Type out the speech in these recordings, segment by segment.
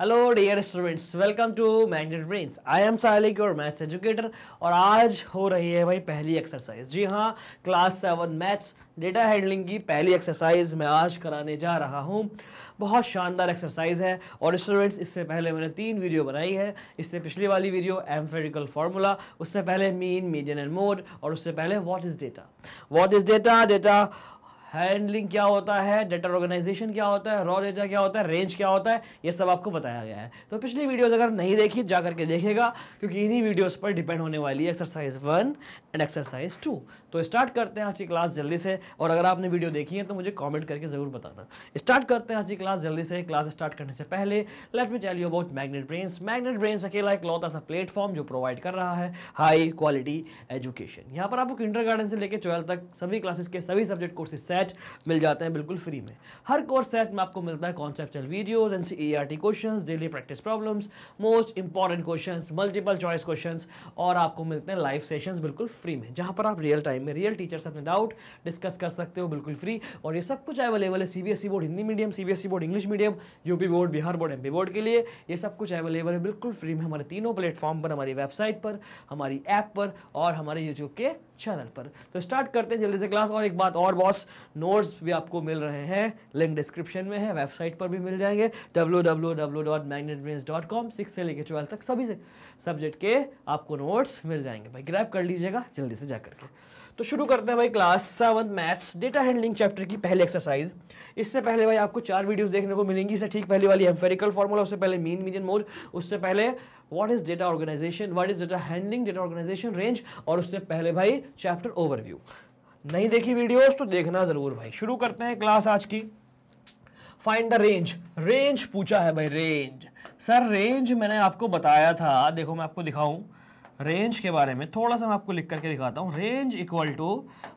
Hello dear students welcome to Magnet Brains I am Salik your maths educator और आज हो रही है भाई पहली एक्सरसाइज जी हाँ class seven maths data handling की पहली एक्सरसाइज मैं आज कराने जा रहा हूँ बहुत शानदार एक्सरसाइज है और स्टूडेंट्स इससे पहले मैंने तीन वीडियो बनाई है इससे पिछली वाली वीडियो एम्फेडिकल फार्मूला उससे पहले मीन मीडियन एंड मोड और उससे पहले what is data what is data data handling क्या होता है डेटा ऑर्गेनाइजेशन क्या होता है रॉ डेटा क्या होता है रेंज क्या होता है ये सब आपको बताया गया है तो पिछली वीडियोस अगर नहीं देखी जा करके देखेगा क्योंकि इन्हीं वीडियोस पर डिपेंड होने वाली है exercise one and exercise two तो स्टार्ट करते हैं आज की क्लास जल्दी से और अगर आपने वीडियो देखी है तो मुझे कमेंट करके ज़रूर बताना स्टार्ट करते हैं आज की क्लास जल्दी से क्लास स्टार्ट करने से पहले let me tell you about Magnet Brains Magnet Brains अकेला एक लौता सा प्लेटफॉर्म जो प्रोवाइड कर रहा है हाई क्वालिटी एजुकेशन यहाँ पर आपको गार्डन से लेकर ट्वेल्थ तक सभी क्लासेस के सभी सब्जेक्ट कोर्सेज सेट मिल जाते हैं बिल्कुल फ्री में हर कोर्स सेट में आपको मिलता है conceptual videos N C question daily practice problems most important question multiple choice question और आपको मिलते हैं लाइव सेशन बिल्कुल फ्री में जहाँ पर आप रियल टाइम में रियल टीचर्स अपने डाउट डिस्कस कर सकते हो बिल्कुल फ्री और ये सब कुछ अवेलेबल है CBSE board e Hindi medium CBSE board English medium UP board Bihar board MP board के लिए ये सब कुछ अवेलेबल है बिल्कुल फ्री में हमारे तीनों प्लेटफॉर्म पर हमारी वेबसाइट पर हमारी ऐप पर और हमारे यूट्यूब के चैनल पर तो स्टार्ट करते हैं जल्दी से क्लास और एक बात और बॉस नोट्स भी आपको मिल रहे हैं लिंक डिस्क्रिप्शन में है वेबसाइट पर भी मिल जाएंगे डब्ल्यू सिक्स से लेकर ट्वेल्थ तक सभी सब्जेक्ट के आपको नोट्स मिल जाएंगे भाई ग्रैप कर लीजिएगा जल्दी से जा करके तो शुरू करते हैं भाई class seven maths data handling chapter की पहली एक्सरसाइज इससे पहले भाई आपको चार वीडियोस देखने को मिलेंगी इससे ठीक पहले वाली एम्फेरिकल फॉर्मूला उससे पहले मीन मीडियन मोड उससे पहले what is data organization what is data handling data organization range और उससे पहले भाई चैप्टर ओवरव्यू नहीं देखी वीडियोज तो देखना जरूर भाई शुरू करते हैं क्लास आज की फाइंड द रेंज रेंज पूछा है भाई रेंज सर रेंज मैंने आपको बताया था देखो मैं आपको दिखाऊं रेंज के बारे में थोड़ा सा मैं आपको लिख करके दिखाता हूँ रेंज इक्वल टू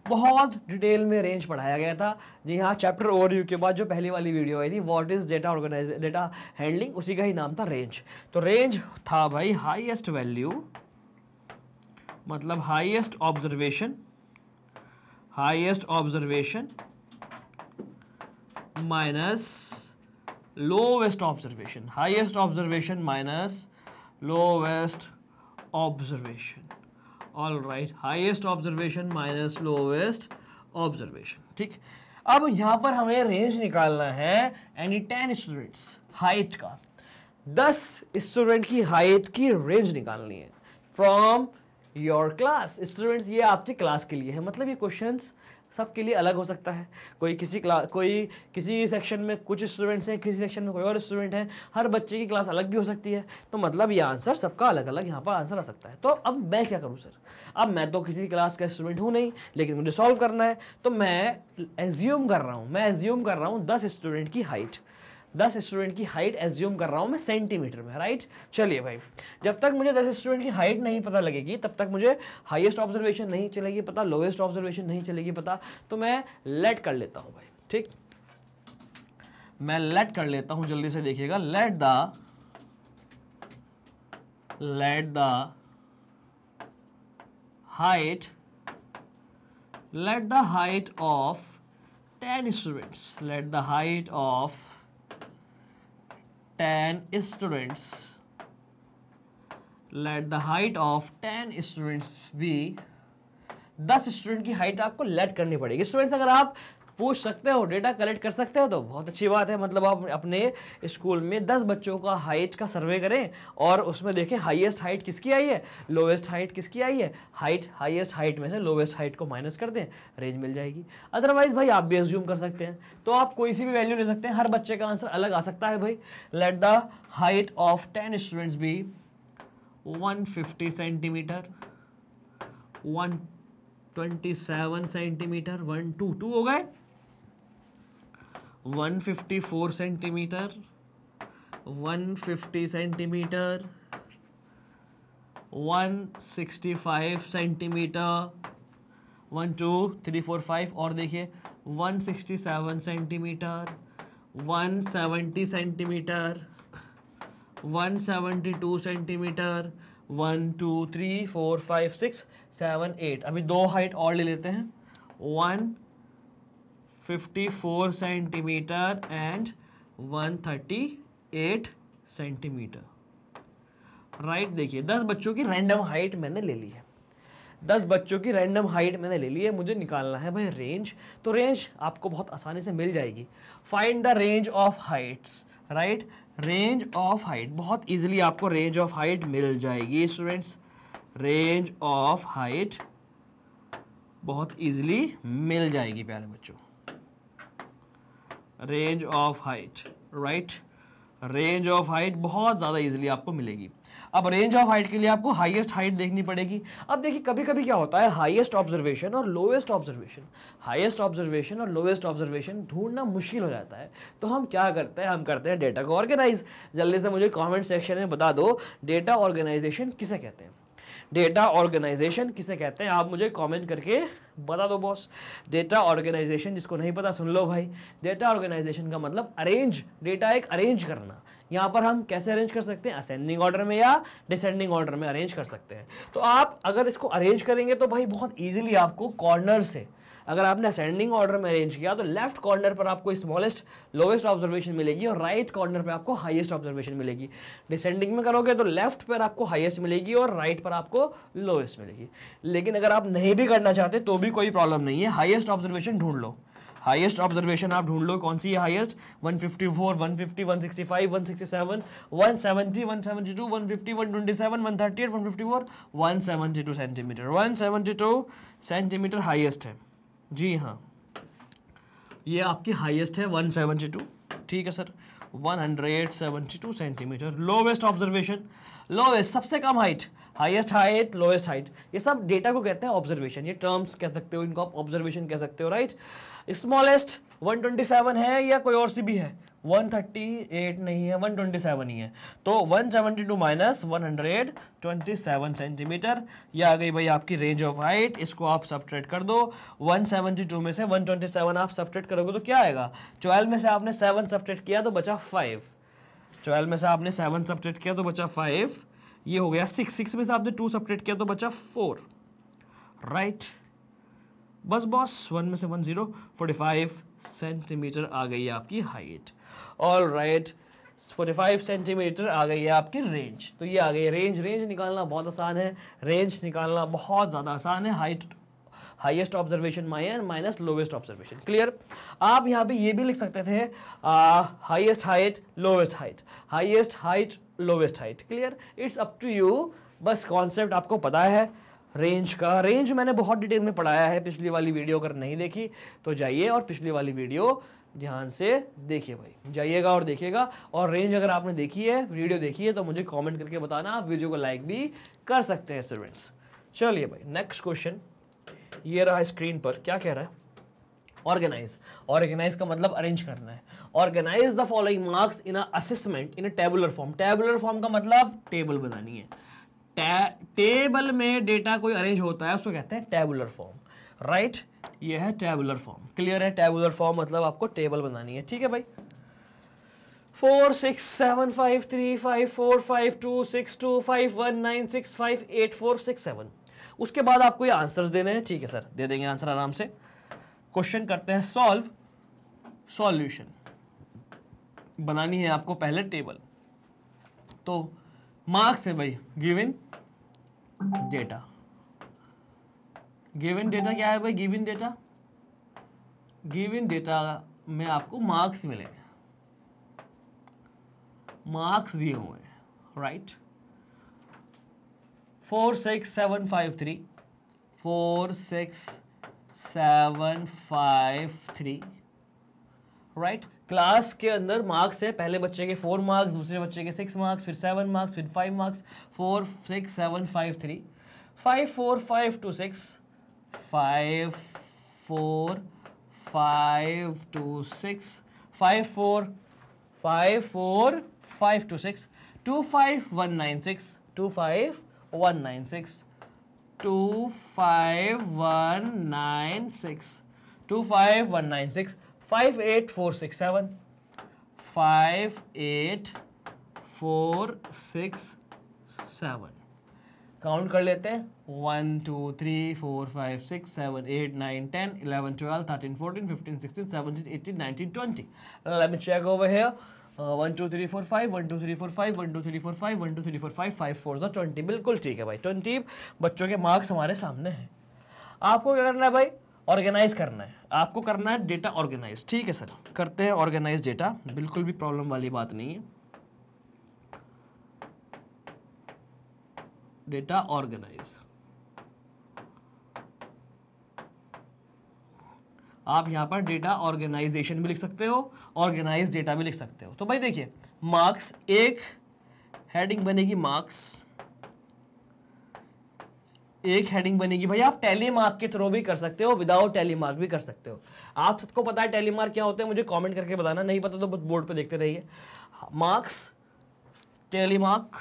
बहुत डिटेल में रेंज पढ़ाया गया था जी हाँ चैप्टर यू के बाद जो पहली वाली वीडियो आई थी what is data organise data handling उसी का ही नाम था रेंज तो रेंज था भाई हाइएस्ट वैल्यू मतलब highest observation highest observation minus lowest observation highest observation minus lowest observation all right highest observation minus lowest observation ठीक अब यहाँ पर हमें रेंज निकालना है एनी टेन स्टूडेंट्स हाइट का दस स्टूडेंट की हाइट की रेंज निकालनी है फ्रॉम योर क्लास स्टूडेंट्स ये आपकी क्लास के लिए है मतलब ये क्वेश्चंस सबके लिए अलग हो सकता है कोई किसी क्लास कोई किसी सेक्शन में कुछ स्टूडेंट्स हैं किसी सेक्शन में कोई और स्टूडेंट हैं हर बच्चे की क्लास अलग भी हो सकती है तो मतलब ये आंसर सबका अलग अलग यहाँ पर आंसर आ सकता है तो अब मैं क्या करूँ सर अब मैं तो किसी क्लास का स्टूडेंट हूँ नहीं लेकिन मुझे सॉल्व करना है तो मैं एज्यूम कर रहा हूँ मैं एज्यूम कर रहा हूँ दस स्टूडेंट की हाइट दस स्टूडेंट की हाइट एज्यूम कर रहा हूँ मैं सेंटीमीटर में राइट चलिए भाई जब तक मुझे दस स्टूडेंट की हाइट नहीं पता लगेगी तब तक मुझे हाइएस्ट ऑब्जर्वेशन नहीं चलेगी पता लोएस्ट ऑब्जर्वेशन नहीं चलेगी पता तो मैं लेट कर लेता हूँ भाई ठीक मैं लेट कर लेता हूँ जल्दी से देखिएगा let the let the height let the height of ten students let the height of ten students let the height of ten students भी दस स्टूडेंट की हाइट आपको लेट करनी पड़ेगी स्टूडेंट्स अगर आप पूछ सकते हो डेटा कलेक्ट कर सकते हो तो बहुत अच्छी बात है मतलब आप अपने स्कूल में दस बच्चों का हाइट का सर्वे करें और उसमें देखें हाईएस्ट हाइट किसकी आई है लोवेस्ट हाइट किसकी आई है हाइट हाईएस्ट हाइट में से लोवेस्ट हाइट को माइनस कर दें रेंज मिल जाएगी अदरवाइज़ भाई आप भी एज्यूम कर सकते हैं तो आप कोई सी भी वैल्यू ले सकते हैं हर बच्चे का आंसर अलग आ सकता है भाई let the height of ten students भी 150 सेंटीमीटर 127 सेंटीमीटर 1 टू टू हो गए 154 centimetre 150 centimetre 165 centimetre one two three four five और देखिए 167 centimetre 170 centimetre 172 centimetre one two three four five six seven eight अभी दो हाइट और ले लेते हैं one 54 centimetre and 138 centimetre right देखिए दस बच्चों की रैंडम हाइट मैंने ले ली है दस बच्चों की रैंडम हाइट मैंने ले ली है मुझे निकालना है भाई रेंज तो रेंज आपको बहुत आसानी से मिल जाएगी find the range of heights right range of height बहुत इजीली आपको रेंज ऑफ हाइट मिल जाएगी स्टूडेंट्स रेंज ऑफ हाइट बहुत इजीली मिल जाएगी प्यारे बच्चों range of height right range of height बहुत ज़्यादा ईजिली आपको मिलेगी अब रेंज ऑफ हाइट के लिए आपको हाईएस्ट हाइट देखनी पड़ेगी अब देखिए कभी कभी क्या होता है हाईएस्ट ऑब्जर्वेशन और लोएस्ट ऑब्जर्वेशन हाईएस्ट ऑब्जर्वेशन और लोएस्ट ऑब्जर्वेशन ढूंढना मुश्किल हो जाता है तो हम क्या करते हैं हम करते हैं डेटा को ऑर्गेनाइज जल्दी से मुझे कमेंट सेक्शन में बता दो डेटा ऑर्गेनाइजेशन किसे कहते हैं डेटा ऑर्गेनाइजेशन किसे कहते हैं आप मुझे कमेंट करके बता दो बॉस डेटा ऑर्गेनाइजेशन जिसको नहीं पता सुन लो भाई डेटा ऑर्गेनाइजेशन का मतलब अरेंज डेटा एक अरेंज करना यहाँ पर हम कैसे अरेंज कर सकते हैं असेंडिंग ऑर्डर में या डिसेंडिंग ऑर्डर में अरेंज कर सकते हैं तो आप अगर इसको अरेंज करेंगे तो भाई बहुत ईजिली आपको कॉर्नर से अगर आपने असेंडिंग ऑर्डर में अरेंज किया तो लेफ्ट कॉर्नर पर आपको स्मॉलेस्ट लोवेस्ट ऑब्जर्वेशन मिलेगी और राइट कॉर्नर पर आपको हाइएस्ट ऑब्जर्वेशन मिलेगी डिसेंडिंग में करोगे तो लेफ्ट पर आपको हाइएस्ट मिलेगी और राइट पर आपको लोवेस्ट मिलेगी लेकिन अगर आप नहीं भी करना चाहते तो भी कोई प्रॉब्लम नहीं है हाइएस्ट ऑब्जर्वेशन ढूंढ लो हाइएस्ट ऑब्जर्वेशन आप ढूंढ लो कौन सी है वन 154, 150, 165, 167, 170, 172, 150, 127, 138, 154, 172 सेंटीमीटर 172 सेंटीमीटर हाइएस्ट है जी हाँ ये आपकी हाईएस्ट है 172 ठीक है sir 172 centimetre lowest observation lowest सबसे कम height highest height lowest height ये सब डेटा को कहते हैं ऑब्जर्वेशन ये टर्म्स कह सकते हो इनको आप ऑब्जर्वेशन कह सकते हो राइट स्मॉलेस्ट 127 है या कोई और सी भी है 138 नहीं है 127 ही है तो 172 माइनस सेवन सेंटीमीटर या आ गई भाई आपकी रेंज ऑफ हाइट इसको आप सब्ट्रैक्ट कर दो 172 में से 127 आप सपरेट करोगे तो क्या आएगा 12 में से आपने 7 सब्ट्रैक्ट किया तो बचा 5 ट्वेल्व में से आपने सेवन सब्ट्रेट किया तो बचा फाइव ये हो गया सिक्स सिक्स में से आपने टू सब्ट्रेट किया तो बचा फोर राइट बस बॉस वन में से one zero forty five centimetre आ गई है आपकी हाइट और राइट फोर्टी फाइव सेंटीमीटर आ गई है आपकी रेंज तो ये आ गई रेंज रेंज निकालना बहुत आसान है रेंज निकालना बहुत ज़्यादा आसान है height highest observation minus lowest observation clear आप यहाँ पे ये भी लिख सकते थे highest height lowest height highest height lowest height clear it's up to you बस कॉन्सेप्ट आपको पता है रेंज का रेंज मैंने बहुत डिटेल में पढ़ाया है पिछली वाली वीडियो अगर नहीं देखी तो जाइए और पिछली वाली वीडियो ध्यान से देखिए भाई जाइएगा और देखिएगा और रेंज अगर आपने देखी है वीडियो देखी है तो मुझे कमेंट करके बताना आप वीडियो को लाइक भी कर सकते हैं स्टूडेंट्स चलिए भाई नेक्स्ट क्वेश्चन ये रहा स्क्रीन पर क्या कह रहा है ऑर्गेनाइज ऑर्गेनाइज का मतलब अरेंज करना है organize the following marks in assessment in tabular form tabular form का मतलब टेबल बनानी है टेबल में डेटा कोई अरेंज होता है उसको कहते हैं टेबुलर फॉर्म राइट ये है टेबुलर फॉर्म क्लियर है टेबुलर फॉर्म मतलब आपको टेबल बनानी है ठीक है भाई four six seven five three five four five two six two five one nine six five eight four six seven उसके बाद आपको ये आंसर्स देने हैं ठीक है सर दे देंगे आंसर आराम से क्वेश्चन करते हैं सॉल्व सॉल्यूशन बनानी है आपको पहले टेबल तो मार्क्स है भाई गिवन डेटा गिवन डेटा क्या है भाई गिवन डेटा गिवन डेटा में आपको मार्क्स मिलेंगे मार्क्स दिए हुए हैं right four six seven five three four six seven five three right class के अंदर मार्क्स है पहले बच्चे के फोर मार्क्स दूसरे बच्चे के सिक्स मार्क्स फिर सेवन मार्क्स फिर five marks four six seven five three five four five two six five four five two six five four five four five two six two five one nine six two five one nine six two five one nine six two five one nine six five eight four six seven five eight four six seven count कर लेते हैं one two three four five six seven eight nine ten eleven twelve thirteen fourteen fifteen sixteen seventeen eighteen nineteen twenty let me check over here one two three four five one two three four five one two three four five one two three four five five four जो twenty बिल्कुल ठीक है भाई twenty बच्चों के marks हमारे सामने हैं आपको क्या करना है भाई ऑर्गेनाइज करना है आपको करना है डेटा ऑर्गेनाइज ठीक है सर करते हैं ऑर्गेनाइज डेटा बिल्कुल भी प्रॉब्लम वाली बात नहीं है डेटा ऑर्गेनाइज आप यहाँ पर डेटा ऑर्गेनाइजेशन भी लिख सकते हो ऑर्गेनाइज डेटा भी लिख सकते हो तो भाई देखिए मार्क्स एक हेडिंग बनेगी मार्क्स एक हेडिंग बनेगी भाई आप टेली मार्क के थ्रू भी कर सकते हो विदाउट टेली मार्क भी कर सकते हो आप सबको पता है टेली मार्क क्या होते हैं मुझे कमेंट करके बताना नहीं पता तो बोर्ड पे देखते रहिए marks tally mark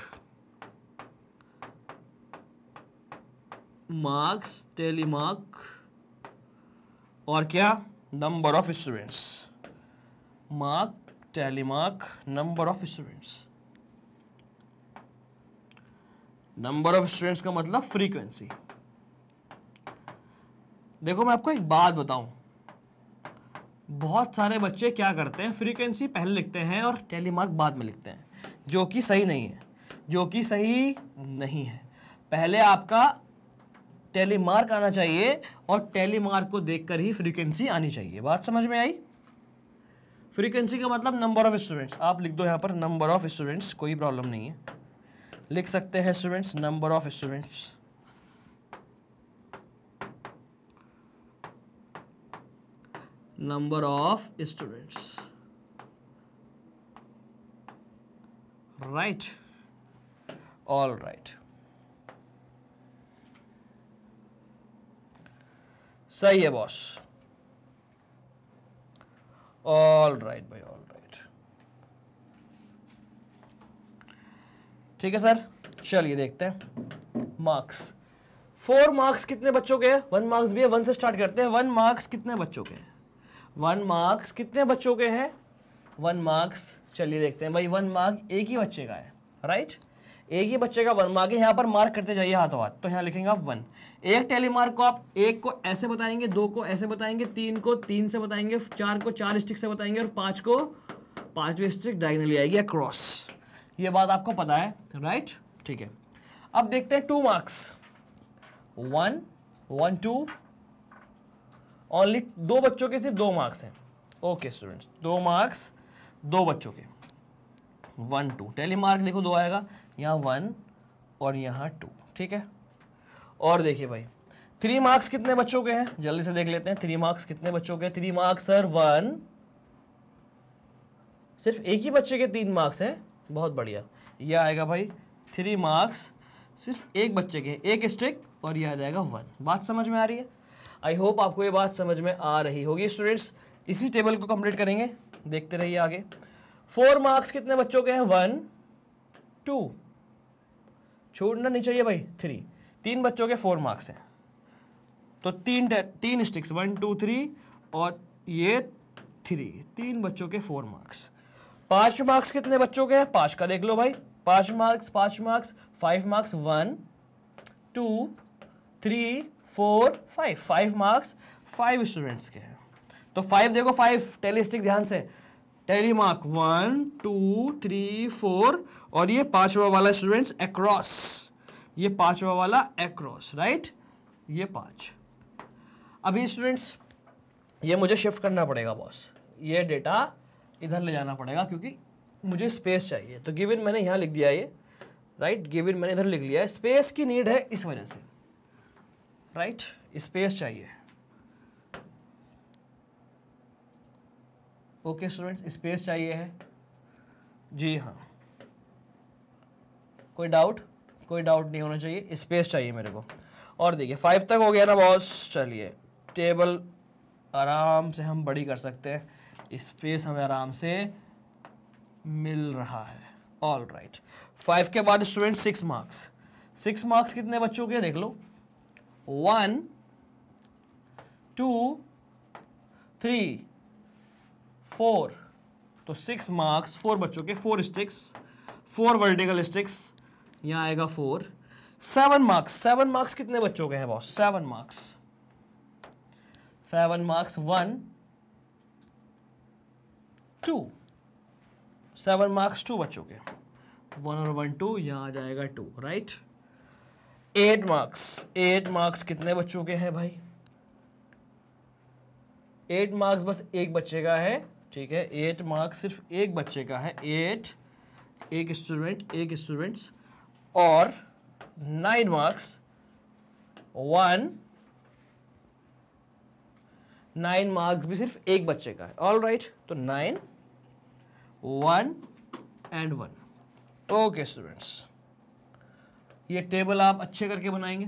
marks tally और क्या number of students mark tally mark number of students number of students का मतलब फ्रीक्वेंसी देखो मैं आपको एक बात बताऊं बहुत सारे बच्चे क्या करते हैं फ्रीक्वेंसी पहले लिखते हैं और टेलीमार्क बाद में लिखते हैं जो कि सही नहीं है जो कि सही नहीं है पहले आपका टेलीमार्क आना चाहिए और टेलीमार्क को देखकर ही फ्रीक्वेंसी आनी चाहिए बात समझ में आई फ्रीक्वेंसी का मतलब नंबर ऑफ स्टूडेंट्स आप लिख दो यहाँ पर नंबर ऑफ स्टूडेंट्स कोई प्रॉब्लम नहीं है लिख सकते हैं students number of students number of students right all right सही है बॉस ऑल राइट भाई ऑल राइट ठीक है सर चलिए देखते हैं मार्क्स फोर मार्क्स कितने बच्चों के वन मार्क्स भी है वन से स्टार्ट करते हैं वन मार्क्स कितने बच्चों के हैं वन मार्क्स कितने बच्चों के हैं वन मार्क्स चलिए देखते हैं भाई वन मार्क एक ही बच्चे का है राइट right? एक ही बच्चे का वन मार्क यहाँ पर मार्क करते जाइए हाथों हाथ तो यहाँ लिखेंगे आप वन एक टेली मार्क को आप एक को ऐसे बताएंगे दो को ऐसे बताएंगे तीन को तीन से बताएंगे चार को चार स्टिक से बताएंगे और पांच को पांचवी स्टिक डायगनली आएगी अक्रॉस ये बात आपको पता है राइट ठीक है अब देखते हैं two marks one one two only दो बच्चों के सिर्फ दो मार्क्स हैं ओके स्टूडेंट्स दो मार्क्स दो बच्चों के वन टू टेली मार्क देखो दो आएगा यहाँ वन और यहाँ टू ठीक है और देखिए भाई थ्री मार्क्स कितने बच्चों के हैं जल्दी से देख लेते हैं थ्री मार्क्स कितने बच्चों के थ्री मार्क्स सर वन सिर्फ एक ही बच्चे के तीन मार्क्स हैं बहुत बढ़िया यह आएगा भाई थ्री मार्क्स सिर्फ एक बच्चे के एक स्ट्रिक और यह आ जाएगा वन बात समझ में आ रही है आई होप आपको ये बात समझ में आ रही होगी स्टूडेंट्स इसी टेबल को कंप्लीट करेंगे देखते रहिए आगे फोर मार्क्स कितने बच्चों के हैं वन टू छोड़ना नहीं चाहिए भाई थ्री तीन बच्चों के फोर मार्क्स हैं तो तीन तीन स्टिक्स वन टू थ्री और ये थ्री तीन बच्चों के फोर मार्क्स पांच मार्क्स कितने बच्चों के हैं पांच का देख लो भाई पांच मार्क्स पांच marks five marks one two three four five five marks five students के हैं तो फाइव देखो फाइव टेलीस्टिक ध्यान से tally mark one two three four और ये पांचवा वाला स्टूडेंट्स एक ये पांचवा वाला एक राइट ये पांच अभी स्टूडेंट्स ये मुझे शिफ्ट करना पड़ेगा बॉस ये डेटा इधर ले जाना पड़ेगा क्योंकि मुझे स्पेस चाहिए तो गिविन मैंने यहाँ लिख दिया ये राइट गिविन मैंने इधर लिख लिया है स्पेस की नीड है इस वजह से राइट स्पेस चाहिए ओके स्टूडेंट्स स्पेस चाहिए है जी हाँ कोई डाउट कोई डाउट नहीं होना चाहिए स्पेस चाहिए मेरे को और देखिए फाइव तक हो गया ना बॉस चलिए टेबल आराम से हम बड़ी कर सकते हैं स्पेस हमें आराम से मिल रहा है ऑल राइट फाइव के बाद student six marks six marks कितने बच्चों के देख लो वन टू थ्री फोर तो सिक्स मार्क्स फोर बच्चों के four sticks four vertical sticks यहाँ आएगा four seven marks seven marks कितने बच्चों के हैं boss seven marks seven marks one two seven marks two बच्चों के वन और वन टू यहाँ आ जाएगा two right eight marks eight marks कितने बच्चों के हैं भाई एट मार्क्स बस एक बच्चे का है ठीक है एट मार्क्स सिर्फ एक बच्चे का है एट एक स्टूडेंट एक स्टूडेंट्स और nine marks one nine marks भी सिर्फ एक बच्चे का है ऑल राइट right, तो nine one and one okay students ये टेबल आप अच्छे करके बनाएंगे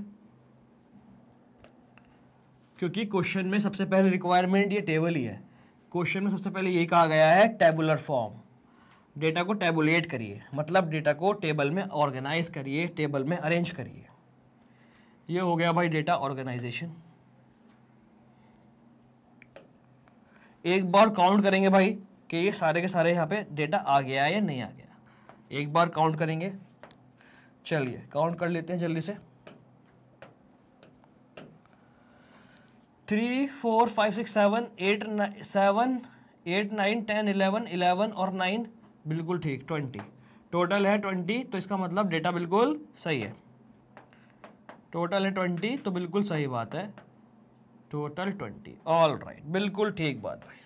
क्योंकि क्वेश्चन में सबसे पहले रिक्वायरमेंट ये टेबल ही है क्वेश्चन में सबसे पहले यही कहा गया है टेबुलर फॉर्म डेटा को टेबुलेट करिए मतलब डेटा को टेबल में ऑर्गेनाइज करिए टेबल में अरेंज करिए ये हो गया भाई डेटा ऑर्गेनाइजेशन एक बार काउंट करेंगे भाई कि ये सारे के सारे यहाँ पे डेटा आ गया या नहीं आ गया एक बार काउंट करेंगे चलिए काउंट कर लेते हैं जल्दी से three four five six seven eight seven eight nine ten eleven eleven और नाइन बिल्कुल ठीक ट्वेंटी टोटल है ट्वेंटी तो इसका मतलब डेटा बिल्कुल सही है टोटल है ट्वेंटी तो बिल्कुल सही बात है टोटल ट्वेंटी ऑल राइट बिल्कुल ठीक बात भाई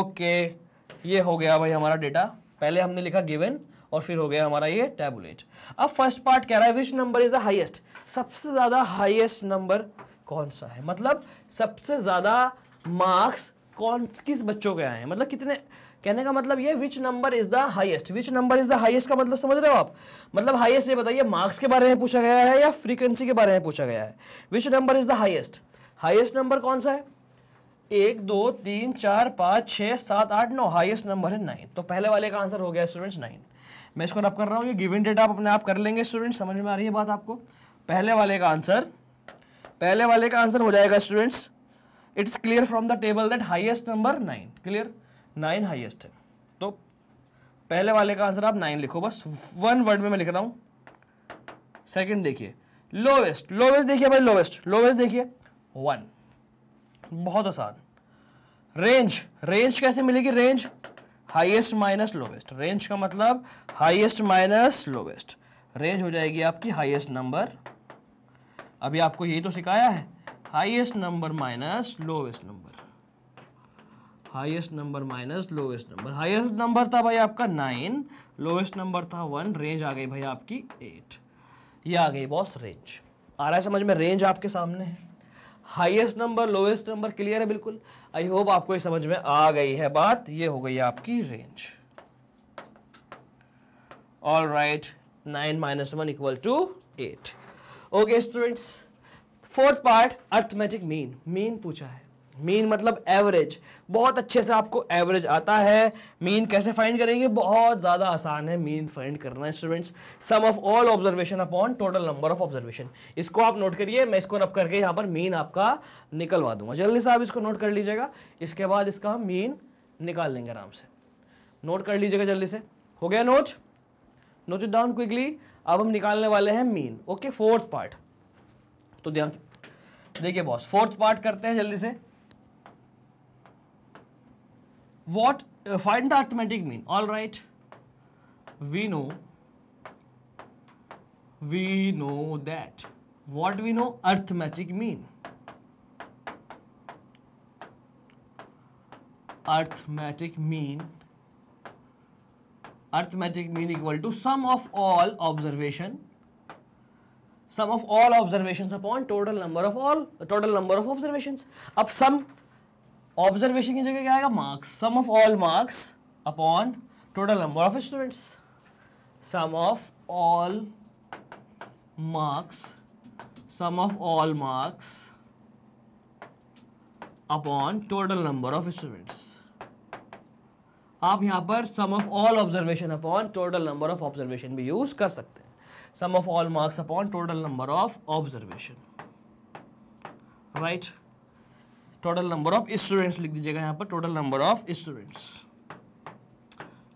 ओके ये हो गया भाई हमारा डेटा पहले हमने लिखा गिवन और फिर हो गया हमारा ये टैबुलेट अब फर्स्ट पार्ट कह रहा है which number is the highest सबसे ज़्यादा हाइएस्ट नंबर कौन सा है मतलब सबसे ज़्यादा मार्क्स कौन किस बच्चों के आए हैं मतलब कितने कहने का मतलब ये which number is the highest which number is the highest का मतलब समझ रहे हो आप मतलब हाइएस्ट ये बताइए मार्क्स के बारे में पूछा गया है या फ्रीक्वेंसी के बारे में पूछा गया है which number is the highest highest number कौन सा है एक दो तीन चार पाँच छः सात आठ नौ हाइएस्ट नंबर है नाइन तो पहले वाले का आंसर हो गया स्टूडेंट्स नाइन मैं इसको रब कर रहा हूँ ये गिवन डेटा आप अपने आप कर लेंगे स्टूडेंट समझ में आ रही है बात आपको पहले वाले का आंसर पहले वाले का आंसर हो जाएगा students it's clear from the table that highest number nine clear nine highest है तो पहले वाले का आंसर आप नाइन लिखो बस वन वर्ड में मैं लिख रहा हूँ सेकेंड देखिए लोवेस्ट लोवेस्ट देखिए भाई लोवेस्ट लोवेस्ट देखिए वन बहुत आसान रेंज रेंज कैसे मिलेगी range highest minus lowest range का मतलब हाईएस्ट माइनस लोवेस्ट रेंज हो जाएगी आपकी हाईएस्ट नंबर अभी आपको यही तो सिखाया है highest number minus lowest number highest number minus lowest number highest number था भाई आपका नाइन लोवेस्ट नंबर था वन रेंज आ गई भाई आपकी एट ये आ गई बॉस रेंज आ रहा है समझ में रेंज आपके सामने है highest number lowest number clear है बिल्कुल आई होप आपको ये समझ में आ गई है बात ये हो गई आपकी range all right nine minus one equal to eight okay students fourth part arithmetic mean mean पूछा है मीन मतलब एवरेज बहुत अच्छे से आपको एवरेज आता है मीन कैसे फाइंड करेंगे बहुत ज़्यादा आसान है मीन फाइंड करना students sum of all observation upon total number of observation इसको आप नोट करिए मैं इसको रब करके यहाँ पर मीन आपका निकलवा दूंगा जल्दी से आप इसको नोट कर लीजिएगा इसके बाद इसका हम मीन निकाल लेंगे आराम से नोट कर लीजिएगा जल्दी से हो गया note note it down quickly अब हम निकालने वाले हैं मीन ओके फोर्थ पार्ट तो ध्यान देखिए बॉस फोर्थ पार्ट करते हैं जल्दी से what uh, find the arithmetic mean all right we know we know that what we know arithmetic mean arithmetic mean arithmetic mean equal to sum of all observation sum of all observations upon total number of all total number of observations up sum observation की जगह क्या आएगा marks sum of all marks upon total number of students sum of all marks sum of all marks upon total number of students आप यहां पर sum of all observation upon total number of observation भी use कर सकते हैं sum of all marks upon total number of observation right total number of students लिख दीजिएगा यहाँ पर टोटल नंबर ऑफ स्टूडेंट्स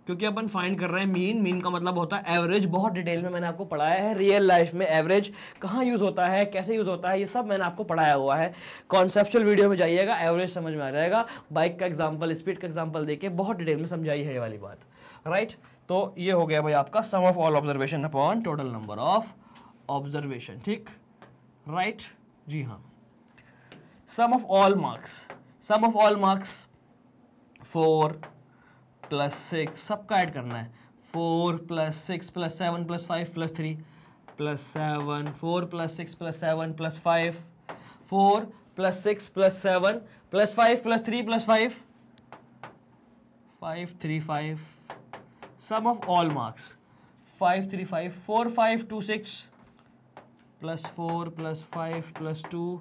क्योंकि अपन फाइंड कर रहे हैं मीन मीन का मतलब होता है एवरेज बहुत डिटेल में मैंने आपको पढ़ाया है रियल लाइफ में एवरेज कहाँ यूज़ होता है कैसे यूज़ होता है ये सब मैंने आपको पढ़ाया हुआ है कॉन्सेप्चुअल वीडियो में जाइएगा एवरेज समझ में आ जाएगा बाइक का एग्जाम्पल स्पीड का एग्जाम्पल देके बहुत डिटेल में समझाई है ये वाली बात राइट right? तो ये हो गया भाई आपका sum of all observation upon total number of observation ठीक राइट right? जी हाँ sum of all marks sum of all marks four plus six सबका ऐड करना है four plus six plus seven plus five plus three plus seven four plus six plus seven plus five four plus six plus seven plus five plus three plus five five three five sum of all marks five three five four five two six plus four plus five plus two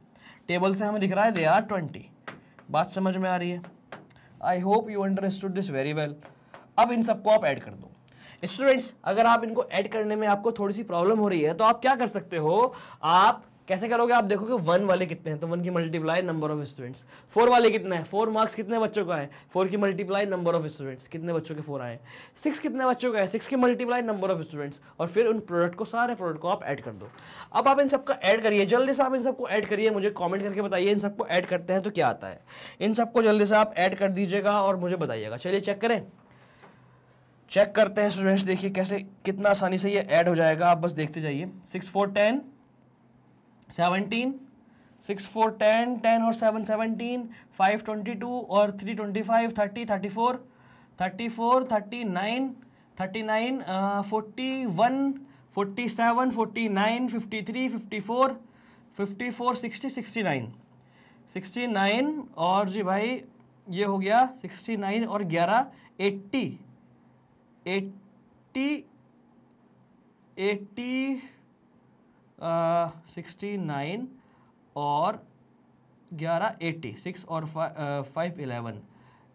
table से हमें दिख रहा है they are twenty बात समझ में आ रही है I hope you understood this very well अब इन सबको आप ऐड कर दो स्टूडेंट्स अगर आप इनको ऐड करने में आपको थोड़ी सी प्रॉब्लम हो रही है तो आप क्या कर सकते हो आप कैसे करोगे आप देखोगे वन वाले कितने हैं तो वन की multiply number of students four वाले कितने हैं फोर मार्क्स कितने बच्चों का है फोर की मल्टीप्लाई नंबर ऑफ स्टूडेंट्स कितने बच्चों के फोर आए सिक्स कितने बच्चों का है सिक्स की मल्टीप्लाई नंबर ऑफ स्टूडेंट्स और फिर उन प्रोडक्ट को सारे प्रोडक्ट को आप ऐड कर दो अब आप इन सबका ऐड करिए जल्दी से आप इन सबको ऐड करिए मुझे कॉमेंट करके बताइए इन सबको ऐड करते हैं तो क्या आता है इन सबको जल्दी से आप ऐड कर दीजिएगा और मुझे बताइएगा चलिए चेक करें चेक करते हैं स्टूडेंट्स देखिए कैसे कितना आसानी से ये ऐड हो जाएगा आप बस देखते जाइए six four ten seventeen six four ten ten और seven seventeen five twenty two और three twenty five thirty thirty four thirty four thirty nine thirty nine forty one forty seven forty nine fifty three fifty four fifty four sixty sixty nine sixty nine और जी भाई ये हो गया sixty nine और ग्यारह eighty eighty eighty sixty nine और ग्यारह एट्टी सिक्स और फाइव इलेवन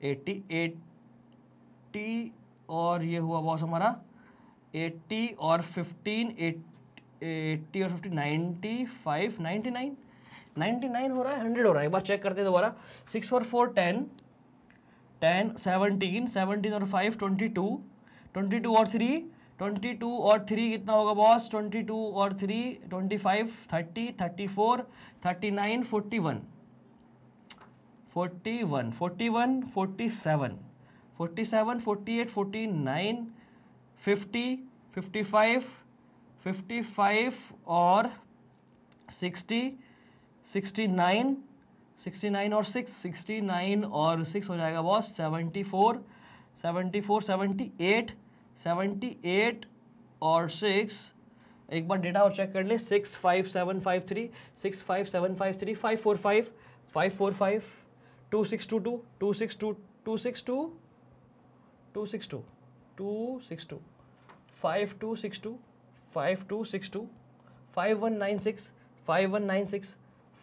एट्टी एट्टी और ये हुआ बॉस हमारा एट्टी और फिफ्टीन एट्टी और fifty ninety five ninety nine ninety nine हो रहा है हंड्रेड हो रहा है एक बार चेक करते हैं दोबारा सिक्स और four ten ten seventeen seventeen और five twenty two twenty two और थ्री ट्वेंटी टू और थ्री कितना होगा बॉस ट्वेंटी टू और three twenty five thirty thirty four thirty nine forty one forty one forty one forty seven forty seven forty eight forty nine fifty fifty five fifty five और sixty sixty nine sixty nine और six sixty nine और six हो जाएगा boss seventy four seventy four seventy eight seventy eight और six एक बार data और check कर लें six five seven five three six five seven five three five four five five four five two six two two two six two two six two two six two two six two five two six two five two six two five one nine six five one nine six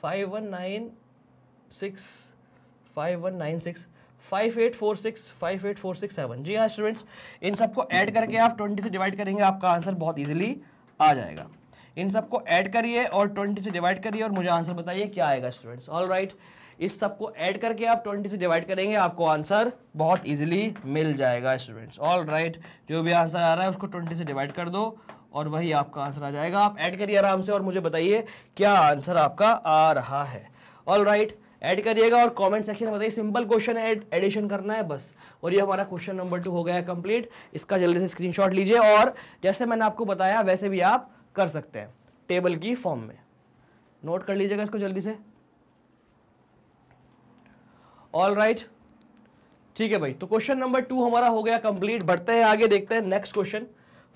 five one nine six five one nine six five eight four six five eight four six seven जी हाँ students इन सबको add करके आप twenty से divide करेंगे आपका answer बहुत easily आ जाएगा इन सबको ऐड करिए और ट्वेंटी से डिवाइड करिए और मुझे आंसर बताइए क्या आएगा स्टूडेंट्स ऑल राइट इस सबको ऐड करके आप 20 से डिवाइड करेंगे आपको आंसर बहुत इजीली मिल जाएगा स्टूडेंट्स ऑल राइट जो भी आंसर आ रहा है उसको 20 से डिवाइड कर दो और वही आपका आंसर आ जाएगा आप ऐड करिए आराम से और मुझे बताइए क्या आंसर आपका आ रहा है ऑल राइट right, ऐड करिएगा और कमेंट सेक्शन में बताइए सिंपल क्वेश्चन है एडिशन करना है बस और ये हमारा क्वेश्चन नंबर टू हो गया है कंप्लीट इसका जल्दी से स्क्रीनशॉट लीजिए और जैसे मैंने आपको बताया वैसे भी आप कर सकते हैं टेबल की फॉर्म में नोट कर लीजिएगा इसको जल्दी से ऑल राइट ठीक है भाई तो क्वेश्चन नंबर टू हमारा हो गया कंप्लीट बढ़ते हैं आगे देखते हैं नेक्स्ट क्वेश्चन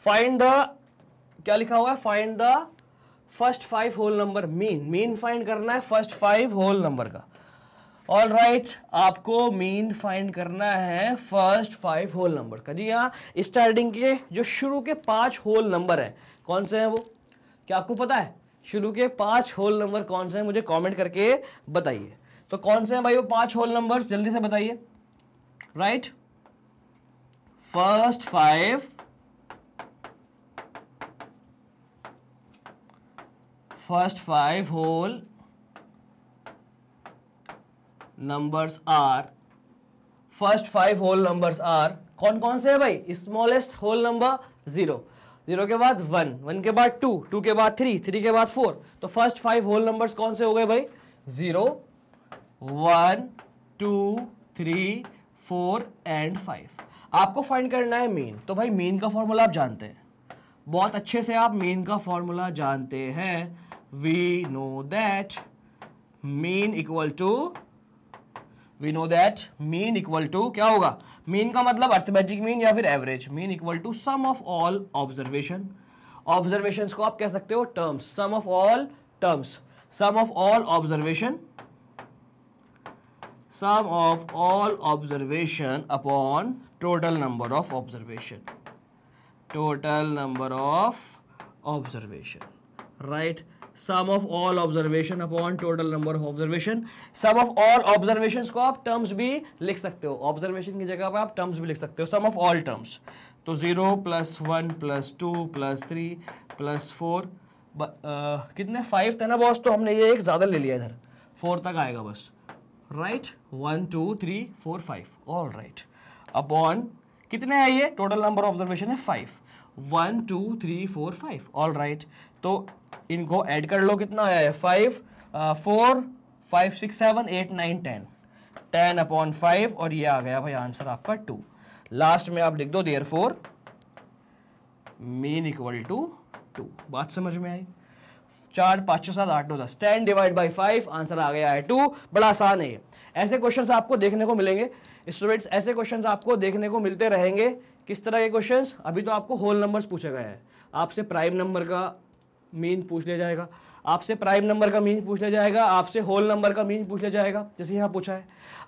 फाइंड द क्या लिखा हुआ है find the first five whole number mean mean find करना है फर्स्ट फाइव होल नंबर का ऑल राइट आपको मीन फाइंड करना है फर्स्ट फाइव होल नंबर का जी हाँ स्टार्टिंग के जो शुरू के पांच होल नंबर है कौन से हैं वो क्या आपको पता है शुरू के पांच होल नंबर कौन से हैं मुझे कमेंट करके बताइए तो कौन से हैं भाई वो पांच होल नंबर जल्दी से बताइए right first five first five whole numbers are first five whole numbers are कौन कौन से है भाई smallest whole number zero zero के बाद वन वन के बाद टू टू के बाद थ्री थ्री के बाद फोर तो फर्स्ट फाइव होल नंबर्स कौन से हो गए भाई zero one two three four and five आपको फाइंड करना है मीन तो भाई मीन का फॉर्मूला आप जानते हैं बहुत अच्छे से आप मीन का फॉर्मूला जानते हैं we know that mean equal to we know that mean equal to क्या होगा मीन का मतलब अर्थमेटिक मीन या फिर average mean equal to sum of all observation observation को आप कह सकते हो terms sum of all terms sum of all observation sum of all observation upon total number of observation total number of observation right sum of all observation upon total number of observation sum of all observation को आप terms भी लिख सकते हो observation की जगह पर आप टर्म्स भी लिख सकते हो सम ऑफ ऑल टर्म्स तो zero plus one plus two plus three plus four कितने फाइव थे ना बॉस तो हमने ये एक ज़्यादा ले लिया इधर फोर तक आएगा बस right one two three four five all right upon कितने है ये टोटल नंबर ऑफ ऑब्जर्वेशन है five one two three four five all right तो इनको ऐड कर लो कितना आया है five four five six seven eight nine ten ten upon five और ये आ गया भाई आंसर आपका टू लास्ट में आप लिख दो therefore mean equal to two बात समझ में आई चार पाँच छः सात आठ नौ दस ten divide by five answer आ गया है टू बड़ा आसान है ऐसे क्वेश्चन आपको देखने को मिलेंगे स्टूडेंट्स ऐसे क्वेश्चन आपको देखने को मिलते रहेंगे किस तरह के क्वेश्चन अभी तो आपको होल नंबर्स पूछे गए हैं आपसे प्राइम नंबर का मीन पूछ लिया जाएगा आपसे प्राइम नंबर का मीन पूछ लिया जाएगा आपसे होल नंबर का मीन पूछ लिया जाएगा जैसे यहाँ पूछा है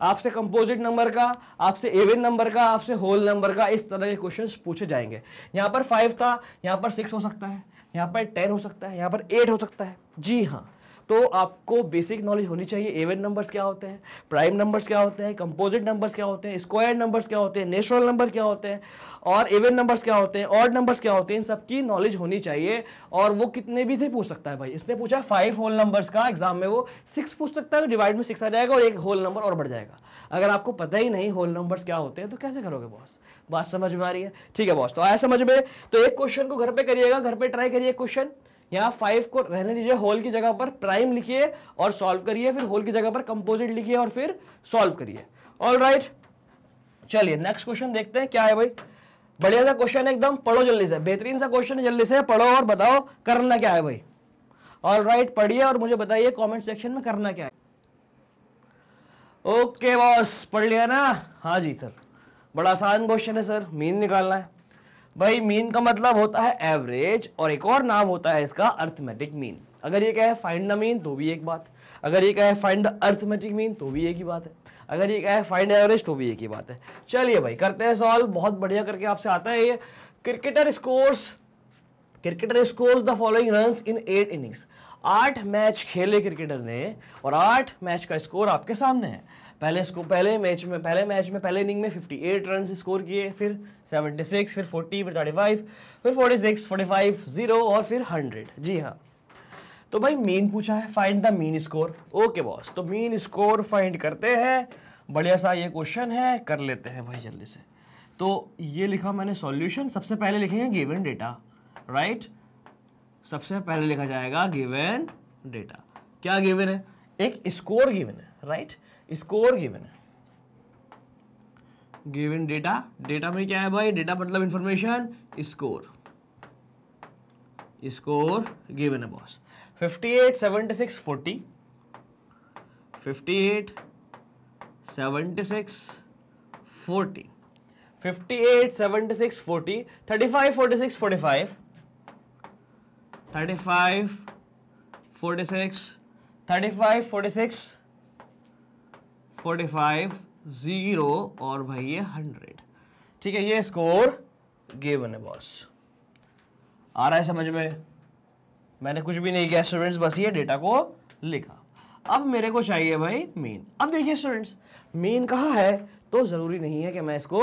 आपसे कंपोजिट नंबर का आपसे एवन नंबर का आपसे होल नंबर का इस तरह के क्वेश्चंस पूछे जाएंगे यहाँ पर फाइव था यहाँ पर सिक्स हो सकता है यहाँ पर टेन हो सकता है यहाँ पर एट हो सकता है जी हाँ तो आपको बेसिक नॉलेज होनी चाहिए एवन नंबर्स क्या होते हैं प्राइम नंबर्स क्या होते हैं कंपोजिट नंबर्स क्या होते हैं स्क्वायर नंबर्स क्या होते हैं नेचुरल नंबर क्या होते हैं और एवन नंबर्स क्या होते हैं ऑड नंबर्स क्या होते हैं इन सब की नॉलेज होनी चाहिए और वो कितने भी से पूछ सकता है भाई इसने पूछा फाइव होल नंबर्स का एग्जाम में वो सिक्स पूछ सकता है तो डिवाइड में सिक्स आ जाएगा और एक होल नंबर और बढ़ जाएगा अगर आपको पता ही नहीं होल नंबर्स क्या होते हैं तो कैसे करोगे बॉस बात समझ में आ रही है ठीक है बॉस तो आया समझ में तो एक क्वेश्चन को घर पे करिएगा घर पे ट्राई करिए क्वेश्चन यहाँ फाइव को रहने दीजिए होल की जगह पर प्राइम लिखिए और सॉल्व करिए फिर होल की जगह पर कंपोजिट लिखिए और फिर सॉल्व करिए ऑल राइट चलिए नेक्स्ट क्वेश्चन देखते हैं क्या है भाई बढ़िया सा क्वेश्चन है एकदम पढ़ो जल्दी से बेहतरीन सा क्वेश्चन है जल्दी से पढ़ो और बताओ करना क्या है भाई ऑल राइट पढ़िए और मुझे बताइए कॉमेंट सेक्शन में करना क्या है ओके बॉस पढ़ लिया ना हाँ जी सर बड़ा आसान क्वेश्चन है सर मीन निकालना है भाई मीन का मतलब होता है एवरेज और एक और नाम होता है इसका अर्थमेटिक मीन अगर ये कहे फाइंड द मीन तो भी एक बात अगर ये कहे फाइंड द अर्थमेटिक मीन तो भी एक ही बात है अगर ये कहे फाइंड एवरेज तो भी एक ही बात है चलिए भाई करते हैं सॉल्व बहुत बढ़िया करके आपसे आता है ये cricketer scores cricketer scores the following run in eight innings आठ मैच खेले क्रिकेटर ने और आठ मैच का स्कोर आपके सामने है पहले स्कोर पहले मैच में पहले मैच में पहले इनिंग में 58 रन स्कोर किए फिर 76 फिर 40 फिर 35 फिर 46 45 जीरो और फिर 100 जी हाँ तो भाई मेन पूछा है find the mean score okay boss तो मेन स्कोर फाइंड करते हैं बढ़िया सा ये क्वेश्चन है कर लेते हैं भाई जल्दी से तो ये लिखा मैंने सॉल्यूशन सबसे पहले लिखेंगे गिवन डेटा राइट सबसे पहले लिखा जाएगा गिवन डेटा क्या गिवन है एक स्कोर गिवन है राइट right? स्कोर गिवन है गिवन डेटा डेटा में क्या है भाई डेटा मतलब इंफॉर्मेशन स्कोर स्कोर गिवन है बॉस 58 76 40 58 76 40 58 76 40 35 46 45 35 46 35 46 फोर्टी फाइव ज़ीरो और भाई ये हंड्रेड ठीक है ये स्कोर गिवन है बॉस आ रहा है समझ में मैंने कुछ भी नहीं किया स्टूडेंट्स बस ये डेटा को लिखा अब मेरे को चाहिए भाई मेन अब देखिए स्टूडेंट्स मेन कहा है तो ज़रूरी नहीं है कि मैं इसको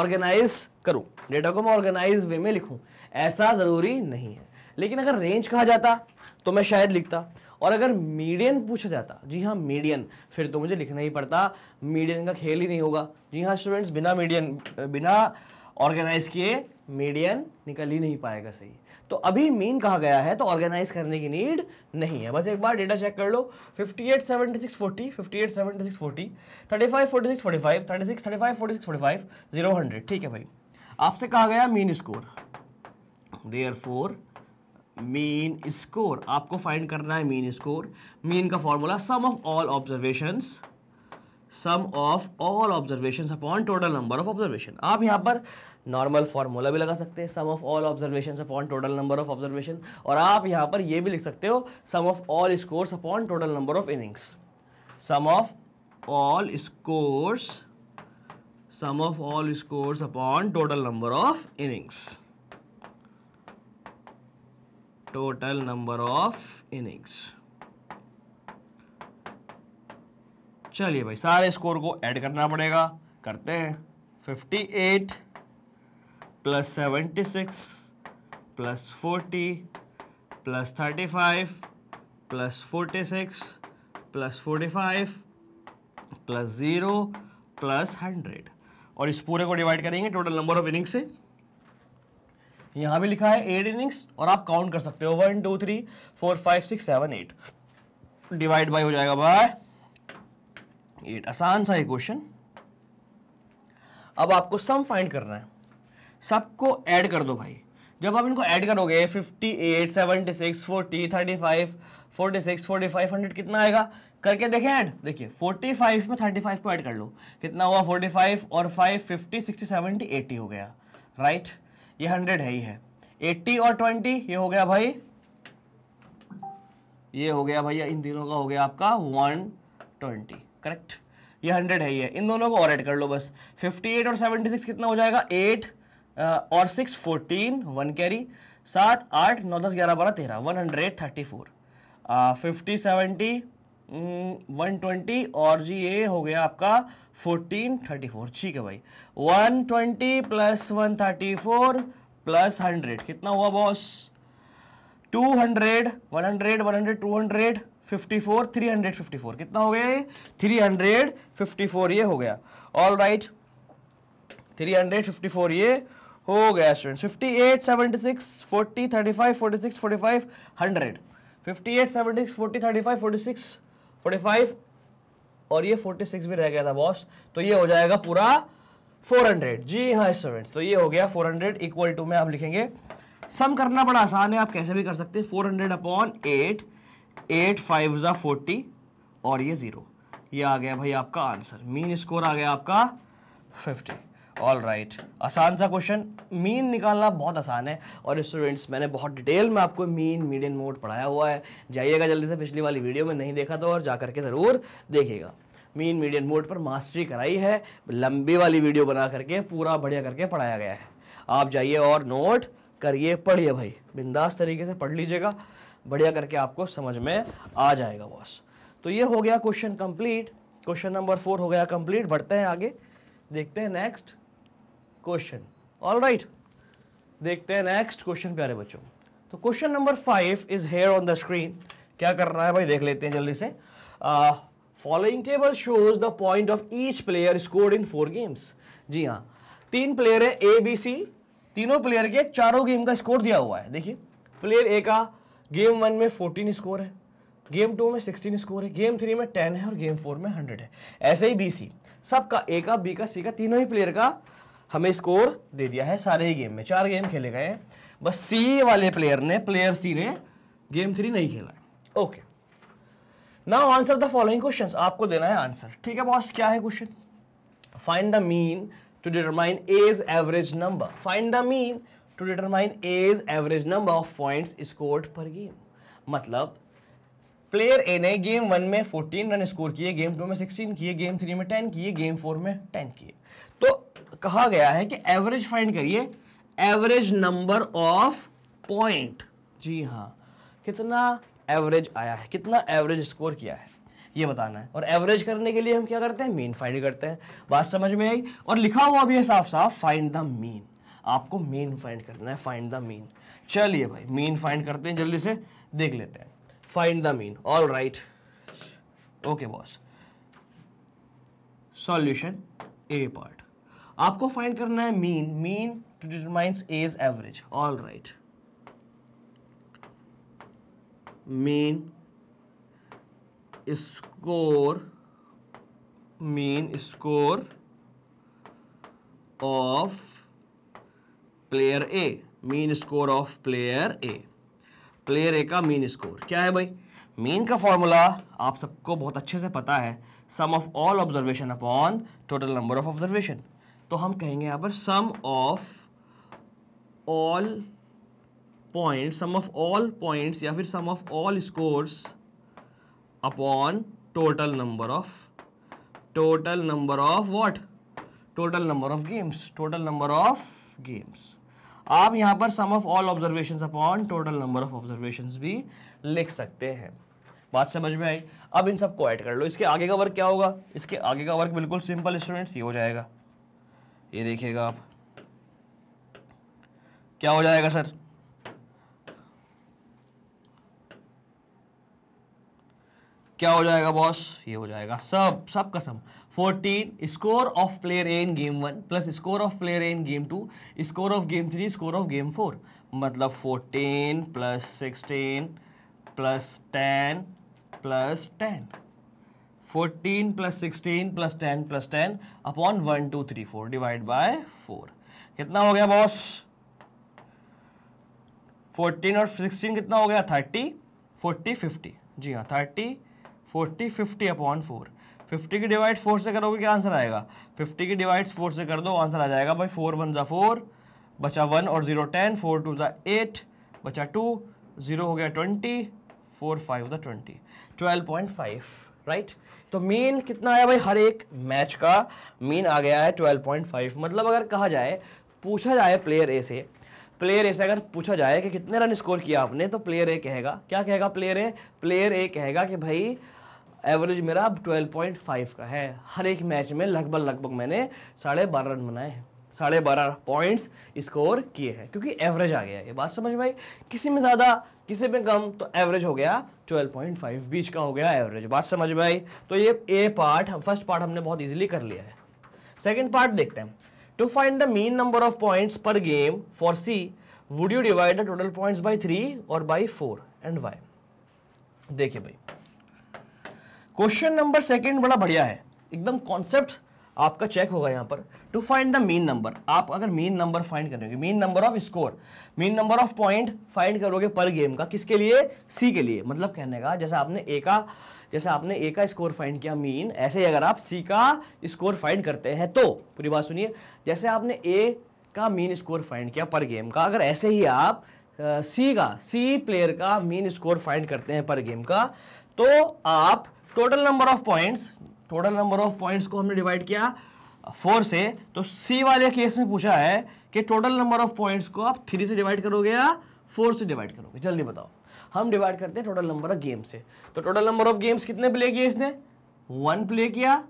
ऑर्गेनाइज करूं डेटा को मैं ऑर्गेनाइज वे में लिखूं ऐसा ज़रूरी नहीं है लेकिन अगर रेंज कहा जाता तो मैं शायद लिखता और अगर मीडियन पूछा जाता जी हाँ मीडियन फिर तो मुझे लिखना ही पड़ता मीडियन का खेल ही नहीं होगा जी हाँ स्टूडेंट्स बिना मीडियन बिना ऑर्गेनाइज किए मीडियन निकल ही नहीं पाएगा सही तो अभी मीन कहा गया है तो ऑर्गेनाइज करने की नीड नहीं है बस एक बार डेटा चेक कर लो 58 forty six 58 five thirty 35 46 45 36 35 46 45 zero hundred ठीक है भाई आपसे कहा गया mean score therefore mean score आपको फाइंड करना है मीन स्कोर मीन का formula sum of all observations sum of all observation upon total number of observation आप यहाँ पर नॉर्मल फॉर्मूला भी लगा सकते हैं sum of all observation upon total number of observation और आप यहाँ पर यह भी लिख सकते हो sum of all scores upon total number of innings sum of all scores sum of all scores upon total number of innings total number of innings चलिए भाई सारे स्कोर को ऐड करना पड़ेगा करते हैं 58 plus 76 plus 40 plus 35 plus 46 plus 45 plus zero plus hundred और इस पूरे को डिवाइड करेंगे टोटल नंबर ऑफ इनिंग से यहाँ भी लिखा है एट इनिंग्स और आप काउंट कर सकते हो one two three four five six seven eight divide by हो जाएगा बाय एट आसान सा ये क्वेश्चन अब आपको सम फाइंड करना है सबको ऐड कर दो भाई जब आप इनको ऐड करोगे 58, 76, 40, 35, 46, 45, 100 कितना आएगा करके देखें ऐड देखिए 45 में 35 को ऐड कर लो कितना हुआ 45 और 5, 50, 60, 70, 80 हो गया राइट right? ये हंड्रेड है ही है एट्टी और ट्वेंटी ये हो गया भाई ये हो गया भैया इन तीनों का हो गया आपका वन ट्वेंटी करेक्ट ये हंड्रेड है ही है इन दोनों को और ऐड कर लो बस फिफ्टी एट और सेवेंटी सिक्स कितना हो जाएगा एट और सिक्स फोर्टीन वन कैरी सात आठ नौ दस ग्यारह बारह तेरह one hundred thirty four fifty seventy one hmm, twenty और जी ये हो गया आपका फोर्टीन थर्टी फोर ठीक है भाई one twenty plus one thirty four plus hundred कितना हुआ boss two hundred one hundred one hundred two hundred fifty four three hundred fifty four कितना हो गया थ्री हंड्रेड फिफ्टी फोर ये हो गया all right three hundred fifty four ये हो गया student fifty eight seventy six forty thirty five forty six forty five hundred fifty eight seventy six forty thirty five forty six forty five और ये forty six भी रह गया था boss तो ये हो जाएगा पूरा फोर हंड्रेड जी हाँ स्टूडेंट तो ये हो गया फोर हंड्रेड इक्वल टू में आप लिखेंगे सम करना बड़ा आसान है आप कैसे भी कर सकते हैं four hundred upon eight eight five ज़ा फोर्टी और ये ज़ीरो ये आ गया भाई आपका आंसर मीन स्कोर आ गया आपका फिफ्टी ऑल राइट right. आसान सा क्वेश्चन मीन निकालना बहुत आसान है और स्टूडेंट्स मैंने बहुत डिटेल में आपको मीन मीडियन मोड पढ़ाया हुआ है जाइएगा जल्दी से पिछली वाली वीडियो में नहीं देखा तो और जा करके ज़रूर देखिएगा मीन मीडियन मोड पर मास्टरी कराई है लंबी वाली वीडियो बना करके पूरा बढ़िया करके पढ़ाया गया है आप जाइए और नोट करिए पढ़िए भाई बिंदास तरीके से पढ़ लीजिएगा बढ़िया करके आपको समझ में आ जाएगा बॉस तो ये हो गया question complete question number four हो गया कंप्लीट बढ़ते हैं आगे देखते हैं नेक्स्ट क्वेश्चन ऑल राइट देखते हैं नेक्स्ट क्वेश्चन प्यारे बच्चों तो question number five is here on the screen क्या कर रहा है भाई देख लेते हैं जल्दी से following table shows the point of each player scored in four games जी हाँ तीन प्लेयर है ए बी सी तीनों प्लेयर के चारों गेम का स्कोर दिया हुआ है देखिए प्लेयर ए का गेम वन में फोर्टीन स्कोर है गेम टू में सिक्सटीन स्कोर है गेम थ्री में टेन है और गेम फोर में हंड्रेड है ऐसे ही बी सी सबका ए का बी का सी का तीनों ही प्लेयर का हमें स्कोर दे दिया है सारे ही गेम में चार गेम खेले गए हैं बस सी वाले प्लेयर ने प्लेयर सी ने गेम थ्री नहीं खेला है okay now answer the following questions आपको देना है आंसर ठीक है बॉस क्या है question find the mean to determine as average number find the mean to determine as average number of point scored पर गेम मतलब प्लेयर ए ने गेम वन में 14 रन स्कोर किए गेम टू में 16 किए गेम थ्री में 10 किए game four में 10 किए तो कहा गया है कि एवरेज फाइंड करिए एवरेज नंबर ऑफ पॉइंट जी हाँ कितना एवरेज आया है कितना एवरेज स्कोर किया है ये बताना है और एवरेज करने के लिए हम क्या करते हैं मीन फाइंड करते हैं बात समझ में आई और लिखा हुआ भी है साफ साफ फाइंड द मीन आपको मीन फाइंड करना है फाइंड द मीन चलिए भाई मीन फाइंड करते हैं जल्दी से देख लेते हैं find the mean all right okay boss solution A part आपको फाइंड करना है mean mean to determines as average all right mean score mean score of player A mean score of player A player A का mean score क्या है भाई mean का formula आप सबको बहुत अच्छे से पता है sum of all observation upon total number of observation तो हम कहेंगे यहाँ पर sum of all point sum of all points या फिर sum of all scores upon total number of total number of what total number of games total number of games आप यहाँ पर sum of all observation upon total number of observation भी लिख सकते हैं बात समझ में आई अब इन सबको ऐड कर लो इसके आगे का वर्क क्या होगा इसके आगे का वर्क बिल्कुल सिंपल स्टूडेंट्स ये हो जाएगा ये देखिएगा आप क्या हो जाएगा सर क्या हो जाएगा बॉस ये हो जाएगा सब सब कसम 14 score of player A in game one plus score of player A in game two score of game three score of game four मतलब 14 plus 16 plus 10 plus 10 fourteen plus sixteen plus ten plus ten upon one two three four divide by four कितना हो गया boss fourteen और sixteen कितना हो गया thirty forty fifty जी हाँ thirty forty fifty upon four fifty की डिवाइड फोर से करोगे क्या आंसर आएगा फिफ्टी की डिवाइड फोर से कर दो आंसर आ जाएगा भाई फोर वन ज़ा फोर बचा वन और ज़ीरो टेन फोर टू ज़ा एट बचा टू ज़ीरो हो गया ट्वेंटी फोर फाइव ज़ा twenty twelve point five right तो मीन कितना आया भाई हर एक मैच का मीन आ गया है 12.5 मतलब अगर कहा जाए पूछा जाए प्लेयर ए से प्लेयर ए से अगर पूछा जाए कि कितने रन स्कोर किया आपने तो प्लेयर ए कहेगा क्या कहेगा प्लेयर ए प्लेयर ए कहेगा कि भाई एवरेज मेरा अब 12.5 का है हर एक मैच में लगभग लगभग मैंने साढ़े बारह रन बनाए हैं साढ़े बारह पॉइंट्स स्कोर किए हैं क्योंकि एवरेज आ गया ये बात समझ में किसी में ज़्यादा किसी में कम तो एवरेज हो गया 12.5 बीच का हो गया एवरेज बात समझ में आई तो ये ए पार्ट फर्स्ट पार्ट हमने बहुत इजीली कर लिया है सेकंड पार्ट देखते हैं to find the mean number of points per game for C would you divide the total points by three और बाय फोर एंड वाई देखिए भाई क्वेश्चन नंबर सेकेंड बड़ा बढ़िया है एकदम कॉन्सेप्ट आपका चेक होगा यहाँ पर to find the mean number आप अगर मीन नंबर फाइंड करोगे mean number of score mean number of point find करोगे पर गेम का किसके लिए सी के लिए मतलब कहने का जैसे आपने ए का जैसे आपने ए का स्कोर फाइंड किया मीन ऐसे ही अगर आप सी का स्कोर फाइंड करते हैं तो पूरी बात सुनिए जैसे आपने ए का मीन स्कोर फाइंड किया पर गेम का अगर ऐसे ही आप सी का सी प्लेयर का मीन स्कोर फाइंड करते हैं पर गेम का तो आप total number of points total number of points को हमने डिवाइड किया फोर से तो सी वाले केस में पूछा है कि टोटल नंबर ऑफ पॉइंट्स को आप थ्री से डिवाइड करोगे या फोर से डिवाइड करोगे जल्दी बताओ हम डिवाइड करते हैं टोटल नंबर ऑफ गेम्स से तो टोटल नंबर ऑफ गेम्स कितने प्ले किए इसने वन प्ले किया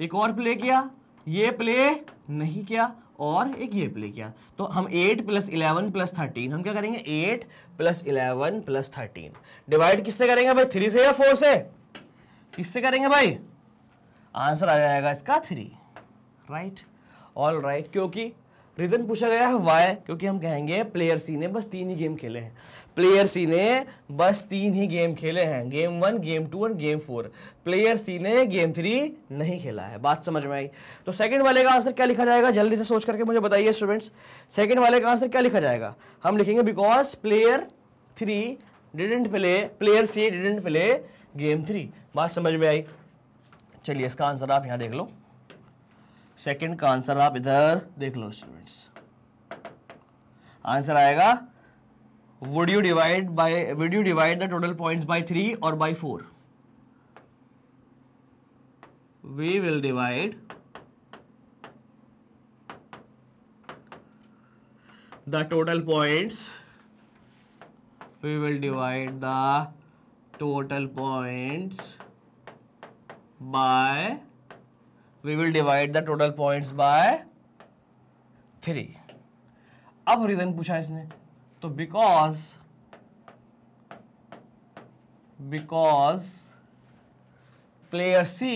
एक और प्ले किया ये प्ले नहीं किया और एक ये प्ले किया तो हम eight plus eleven plus thirteen हम क्या करेंगे eight plus eleven plus thirteen divide किससे करेंगे भाई थ्री से या फोर से किससे करेंगे भाई आंसर आ जाएगा इसका थ्री राइट ऑल राइट क्योंकि रीजन पूछा गया है वाई क्योंकि हम कहेंगे प्लेयर सी ने बस तीन ही गेम खेले हैं प्लेयर सी ने बस तीन ही गेम खेले हैं game one game two and game four player C ने गेम थ्री नहीं खेला है बात समझ में आई तो सेकंड वाले का आंसर क्या लिखा जाएगा जल्दी से सोच करके मुझे बताइए स्टूडेंट्स सेकेंड वाले का आंसर क्या लिखा जाएगा हम लिखेंगे because player three didn't play player C didn't play game three बात समझ में आई चलिए इसका आंसर आप यहां देख लो सेकंड का आंसर आप इधर देख लो स्टूडेंट्स आंसर आएगा would you divide by would you divide the total points by three और by four we will divide the total points we will divide the total points by we will divide the total points by three अब reason पूछा इसने तो because because player C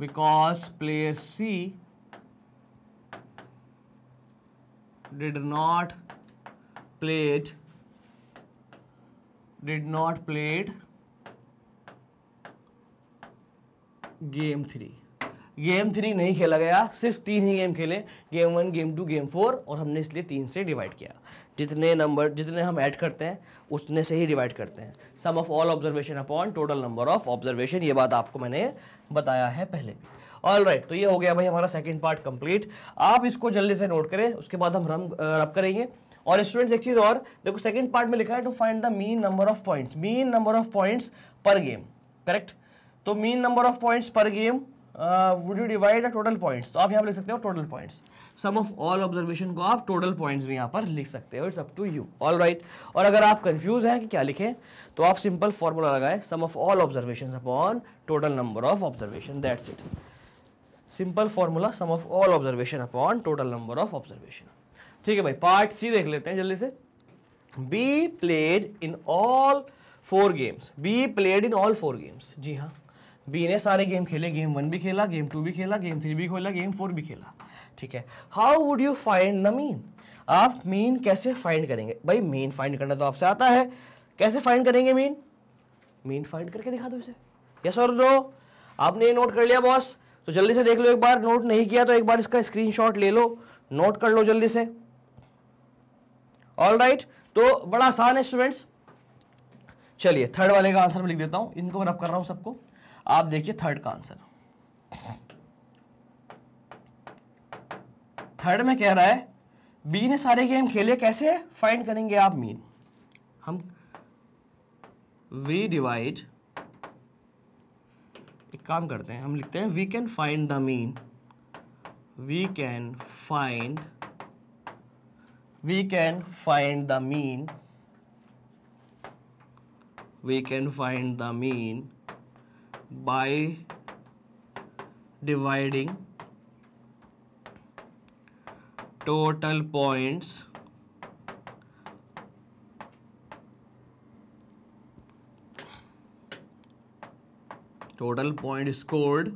because player C did not played did not played game three game three नहीं खेला गया सिर्फ तीन ही गेम खेले game one game two game four और हमने इसलिए तीन से डिवाइड किया जितने नंबर जितने हम ऐड करते हैं उतने से ही डिवाइड करते हैं sum of all observation upon total number of observation ये बात आपको मैंने बताया है पहले भी ऑल राइट right, तो ये हो गया भाई हमारा सेकेंड पार्ट कंप्लीट आप इसको जल्दी से नोट करें उसके बाद हम रम रब करेंगे और स्टूडेंट्स एक चीज़ और देखो सेकेंड पार्ट में लिखा है to find the mean number of points mean number of points per game correct तो mean number of points per game would you divide the total points तो आप यहाँ पर लिख सकते हो total points sum of all observation को आप टोटल पॉइंट्स भी यहाँ पर लिख सकते हो it's up to you all right और अगर आप कंफ्यूज हैं कि क्या लिखें तो आप सिंपल फॉर्मूला लगाए sum of all observation upon total number of observation that's it simple formula sum of all observation upon total number of observation ठीक है भाई पार्ट सी देख लेते हैं जल्दी से B played in all four games B played in all four games जी हाँ बी ने सारे गेम खेले गेम वन भी खेला गेम टू भी खेला गेम थ्री भी खेला गेम फोर भी खेला ठीक है how would you find the mean आप मीन कैसे फाइंड करेंगे भाई मीन फाइंड करना तो आपसे आता है कैसे फाइंड करेंगे मीन मीन फाइंड करके दिखा दो इसे यस और दो आपने ये नोट कर लिया बॉस तो जल्दी से देख लो एक बार नोट नहीं किया तो एक बार इसका शॉट ले लो नोट कर लो जल्दी से ऑल राइट right, तो बड़ा आसान है स्टूडेंट्स चलिए थर्ड वाले का आंसर मैं लिख देता हूँ इनको मैं रब कर रहा हूँ सबको आप देखिए थर्ड का आंसर थर्ड में कह रहा है बी ने सारे गेम खेले कैसे फाइंड करेंगे आप मीन हम वी डिवाइड एक काम करते हैं हम लिखते हैं we can find the mean we can find we can find the mean we can find the mean by dividing total points total point scored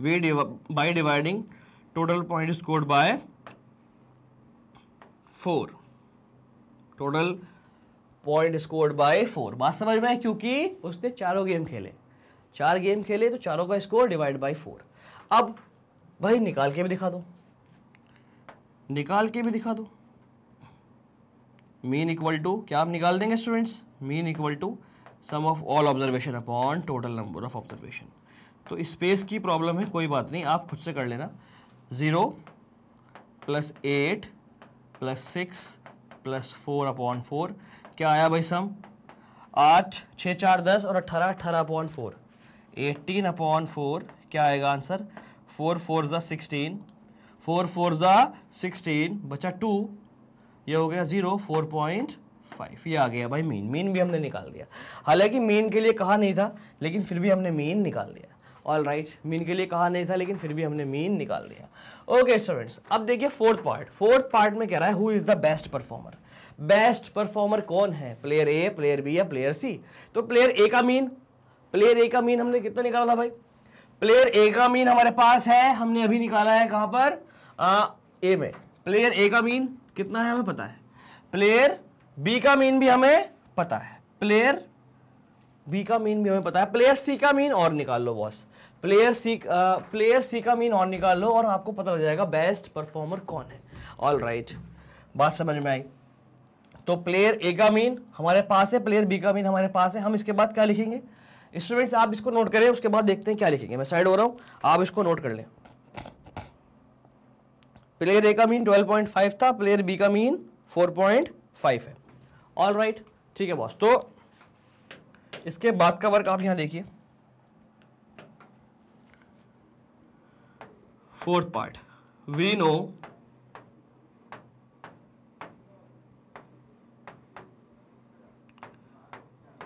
we div by dividing total point scored by 4 total point score by four बात समझ में है क्योंकि उसने चारों game खेले चार game खेले तो चारों का स्कोर डिवाइड बाई फोर अब भाई निकाल के भी दिखा दो निकाल के भी दिखा दो मीन इक्वल टू क्या आप निकाल देंगे students mean equal to sum of all observation upon total number of observation तो स्पेस की प्रॉब्लम है कोई बात नहीं आप खुद से कर लेना zero plus eight plus six plus four upon four क्या आया भाई सम आठ छः चार दस और अट्ठारह अट्ठारह upon four eighteen upon four क्या आएगा आंसर फोर फोर ज़ा सिक्सटीन फोर फोर ज़ा सिक्सटीन बचा टू ये हो गया ज़ीरो फोर पॉइंट फाइव ये आ गया भाई मीन मीन भी हमने निकाल दिया हालांकि मीन के लिए कहा नहीं था लेकिन फिर भी हमने मीन निकाल दिया ऑल राइट मीन के लिए कहा नहीं था लेकिन फिर भी हमने मीन निकाल दिया ओके okay, स्टूडेंट्स अब देखिए फोर्थ पार्ट फोर्थ पार्ट में कह रहा है who is the best performer best performer कौन है प्लेयर ए प्लेयर बी या प्लेयर सी तो प्लेयर ए का मीन प्लेयर ए का मीन हमने कितना निकाला था भाई प्लेयर ए का मीन हमारे पास है हमने अभी निकाला है कहां पर आ, ए में प्लेयर ए का मीन कितना है हमें पता है प्लेयर बी का मीन भी हमें पता है प्लेयर बी का मीन भी हमें पता है प्लेयर सी का मीन और निकाल लो boss player C player C का मीन और निकाल लो और आपको पता लग जाएगा बेस्ट परफॉर्मर कौन है ऑल राइट right. बात समझ में आई तो प्लेयर ए का मीन हमारे पास है प्लेयर बी का मीन हमारे पास है हम इसके बाद क्या लिखेंगे स्टूडेंट्स आप इसको नोट करें उसके बाद देखते हैं क्या लिखेंगे मैं साइड हो रहा हूं आप इसको नोट कर लें प्लेयर ए का मीन 12.5 था प्लेयर बी का मीन 4.5 है ऑल राइट ठीक है बॉस तो इसके बाद का वर्क आप यहां देखिए fourth part we know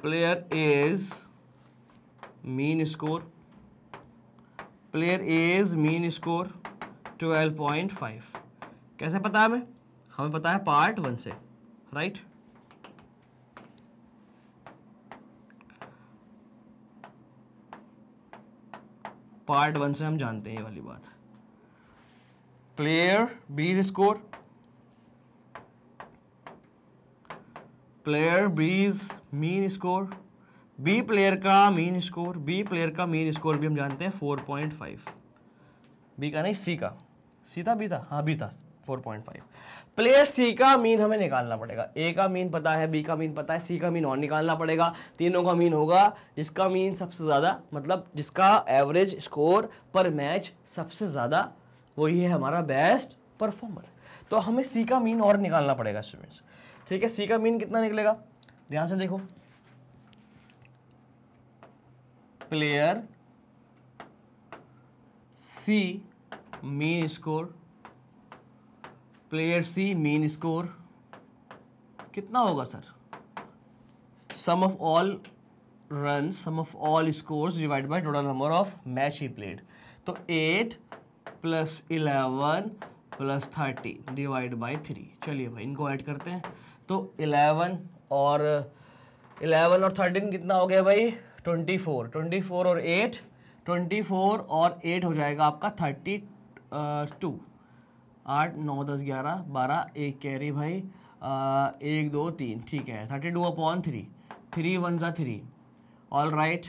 player score mean score player score mean score 12.5 कैसे पता है हमें हमें पता है पार्ट वन से राइट right? पार्ट वन से हम जानते हैं ये वाली बात player B's score player B's mean score B player का मीन स्कोर बी प्लेयर का मीन स्कोर भी हम जानते हैं फोर पॉइंट फाइव बी का नहीं सी का सी था बी था हाँ बी था four point five player C का मीन हमें निकालना पड़ेगा ए का मीन पता है बी का मीन पता है सी का मीन और निकालना पड़ेगा तीनों का मीन होगा जिसका मीन सबसे ज़्यादा मतलब जिसका एवरेज स्कोर पर मैच सबसे ज़्यादा वही है हमारा बेस्ट परफॉर्मर तो हमें सी का मीन और निकालना पड़ेगा स्टूडेंट्स ठीक है सी का मीन कितना निकलेगा ध्यान से देखो player C mean score player C mean score कितना होगा sir sum of all run sum of all scores divide by total number of match he played तो eight plus eleven plus thirty divide by three चलिए भाई इनको add करते हैं तो eleven और इलेवन और थर्टीन कितना हो गया भाई ट्वेंटी फोर ट्वेंटी फोर और एट ट्वेंटी फोर और एट हो जाएगा आपका थर्टी टू आठ नौ दस ग्यारह बारह एक कैरी भाई आ, एक दो तीन ठीक है thirty two upon three three one ज़ा थ्री ऑल राइट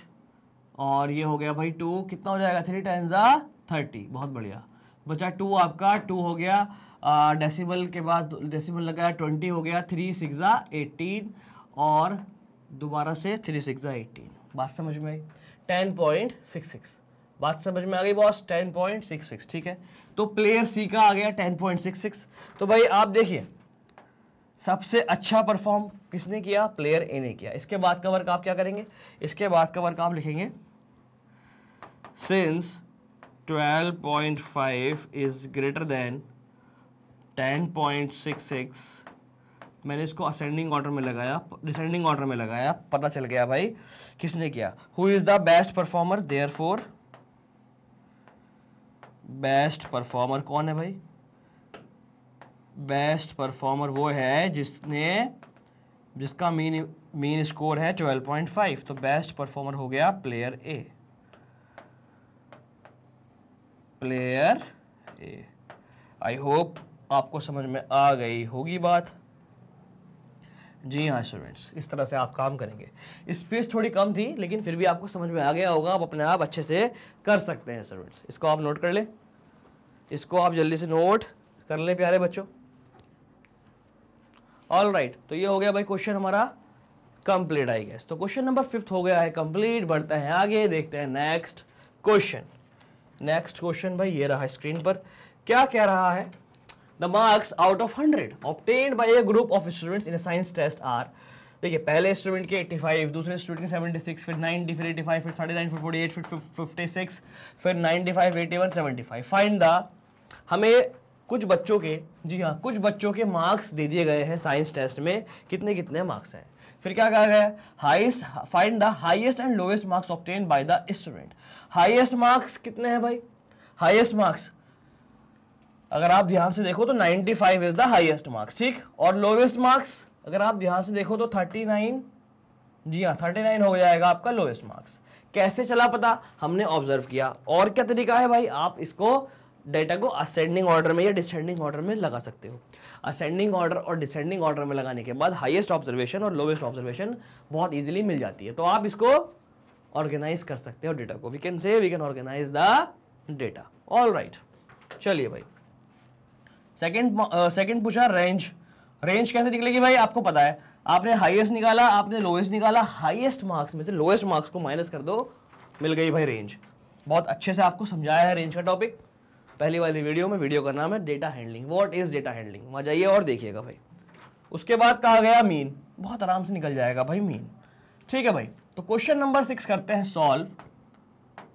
और ये हो गया भाई टू कितना हो जाएगा थ्री टेन ज़ा थर्टी बहुत बढ़िया बचा टू आपका टू हो गया डेसिमल के बाद डेसिमल लगाया ट्वेंटी हो गया थ्री सिक्सा एटीन और दोबारा से थ्री सिक्सा एटीन बात समझ में आई टेन पॉइंट सिक्स सिक्स बात समझ में आ गई boss ten point six six ठीक है तो प्लेयर सी का आ गया टेन पॉइंट सिक्स सिक्स तो भाई आप देखिए सबसे अच्छा परफॉर्म किसने किया प्लेयर ए ने किया इसके बाद का वर्क आप क्या करेंगे इसके बाद का वर्क आप लिखेंगे since 12.5 is greater than ten point six six मैंने इसको असेंडिंग ऑर्डर में लगाया डिसेंडिंग ऑर्डर में लगाया पता चल गया भाई किसने किया who is the best performer therefore best performer कौन है भाई बेस्ट परफॉर्मर वो है जिसने जिसका मीन मीन स्कोर है 12.5 तो बेस्ट परफॉर्मर हो गया player A player A I hope आपको समझ में आ गई होगी बात जी हाँ स्टूडेंट्स इस तरह से आप काम करेंगे स्पेस थोड़ी कम थी लेकिन फिर भी आपको समझ में आ गया होगा आप अपने आप अच्छे से कर सकते हैं स्टूडेंट्स इसको आप नोट कर लें इसको आप जल्दी से नोट कर लें प्यारे बच्चों ऑल राइट right, तो ये हो गया भाई क्वेश्चन हमारा कंप्लीट आई गैस तो क्वेश्चन नंबर फिफ्थ हो गया है कंप्लीट बढ़ते हैं आगे देखते हैं नेक्स्ट क्वेश्चन नेक्स्ट क्वेश्चन भाई ये रहा स्क्रीन पर क्या कह रहा है the marks out of hundred obtain by a group of students in science test are देखिए पहले स्टूडेंट के 85 दूसरे स्टूडेंट के 76 फिर 90 फिर 85 फिर 39, नाइन फिर फोर्टी एट फिर फिफ्टी सिक्स फिर 95 81 75 फाइंड द हमें कुछ बच्चों के जी हाँ कुछ बच्चों के मार्क्स दे दिए गए हैं साइंस टेस्ट में कितने कितने मार्क्स हैं फिर क्या कहा गया highest find the highest and lowest marks obtain by the student highest marks कितने हैं भाई हाइएस्ट मार्क्स अगर आप ध्यान से देखो तो 95 five is the highest marks ठीक और लोवेस्ट मार्क्स अगर आप ध्यान से देखो तो 39 जी हाँ 39 हो जाएगा आपका लोवेस्ट मार्क्स कैसे चला पता हमने ऑब्जर्व किया और क्या तरीका है भाई आप इसको डेटा को असेंडिंग ऑर्डर में या डिसेंडिंग ऑर्डर में लगा सकते हो असेंडिंग ऑर्डर और डिसेंडिंग ऑर्डर में लगाने के बाद हाइएस्ट ऑब्जर्वेशन और लोवेस्ट ऑब्जर्वेशन बहुत ईजिली मिल जाती है तो आप इसको ऑर्गेनाइज कर सकते हो डेटा को वी कैन से we can organise the data all right चलिए भाई सेकंड सेकंड uh, पूछा रेंज रेंज कैसे निकलेगी भाई आपको पता है आपने हाईएस्ट निकाला आपने लोएस्ट निकाला हाईएस्ट मार्क्स में से लोएस्ट मार्क्स को माइनस कर दो मिल गई भाई रेंज बहुत अच्छे से आपको समझाया है रेंज का टॉपिक पहली वाली वीडियो में वीडियो का नाम है data handling what is data handling वहाँ जाइए और देखिएगा भाई उसके बाद कहा गया मीन बहुत आराम से निकल जाएगा भाई मीन ठीक है भाई तो क्वेश्चन नंबर सिक्स करते हैं सॉल्व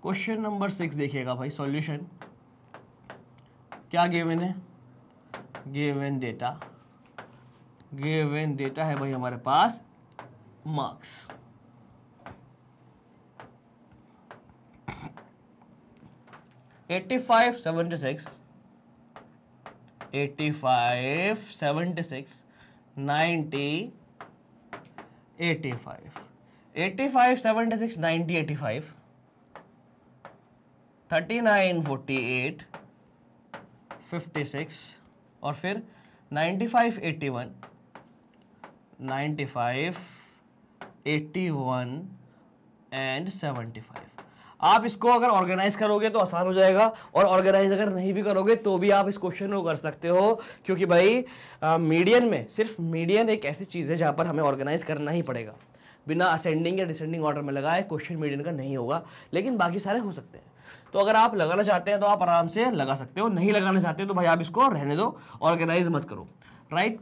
क्वेश्चन नंबर सिक्स देखिएगा भाई सॉल्यूशन क्या गिवन है गिवन डेटा गिवन डेटा है भाई हमारे पास marks eighty five seventy six eighty five seventy six ninety eighty five eighty five seventy six ninety eighty five thirty nine forty eight fifty six और फिर 9581, 81 95 81 and 75 आप इसको अगर ऑर्गेनाइज करोगे तो आसान हो जाएगा और ऑर्गेनाइज अगर नहीं भी करोगे तो भी आप इस क्वेश्चन को कर सकते हो क्योंकि भाई मीडियन में सिर्फ मीडियन एक ऐसी चीज़ है जहाँ पर हमें ऑर्गेनाइज करना ही पड़ेगा बिना असेंडिंग या डिसेंडिंग ऑर्डर में लगाए क्वेश्चन मीडियन का नहीं होगा लेकिन बाकी सारे हो सकते हैं तो अगर आप लगाना चाहते हैं तो आप आराम से लगा सकते हो नहीं लगाना चाहते तो भाई आप इसको रहने दो ऑर्गेनाइज मत करो राइट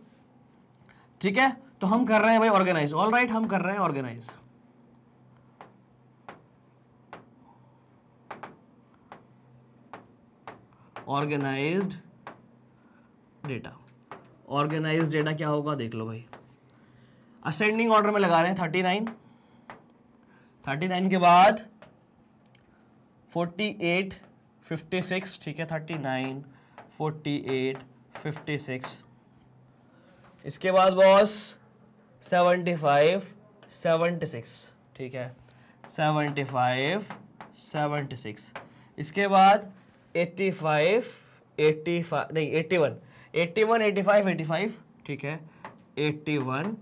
ठीक है तो हम कर रहे हैं भाई ऑर्गेनाइज ऑल राइट हम कर रहे हैं organise organised data organise data क्या होगा देख लो भाई असेंडिंग ऑर्डर में लगा रहे हैं थर्टी नाइन थर्टी नाइन के बाद फोर्टी एट फिफ्टी सिक्स ठीक है thirty nine forty eight fifty six इसके बाद boss seventy five seventy six ठीक है सेवेंटी फाइव सेवेंटी सिक्स इसके बाद एट्टी फाइव एट्टी फाइव नहीं eighty one eighty one eighty five eighty five ठीक है eighty one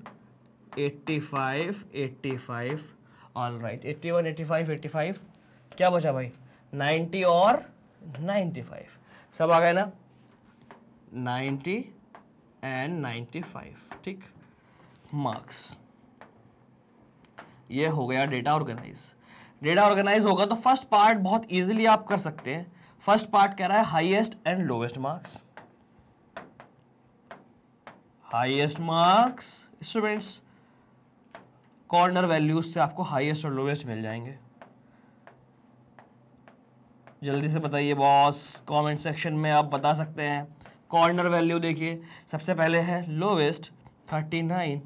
eighty five eighty five all right eighty one eighty five eighty five क्या बचा भाई नाइन्टी और ninety five सब आ गए ना 90 एंड नाइन्टी फाइव ठीक मार्क्स ये हो गया डेटा ऑर्गेनाइज डेटा ऑर्गेनाइज होगा तो फर्स्ट पार्ट बहुत इजीली आप कर सकते हैं फर्स्ट पार्ट कह रहा है highest and lowest marks highest marks students corner values से आपको हाईएस्ट और लोवेस्ट मिल जाएंगे जल्दी से बताइए बॉस कमेंट सेक्शन में आप बता सकते हैं कॉर्नर वैल्यू देखिए सबसे पहले है लोवेस्ट थर्टी नाइन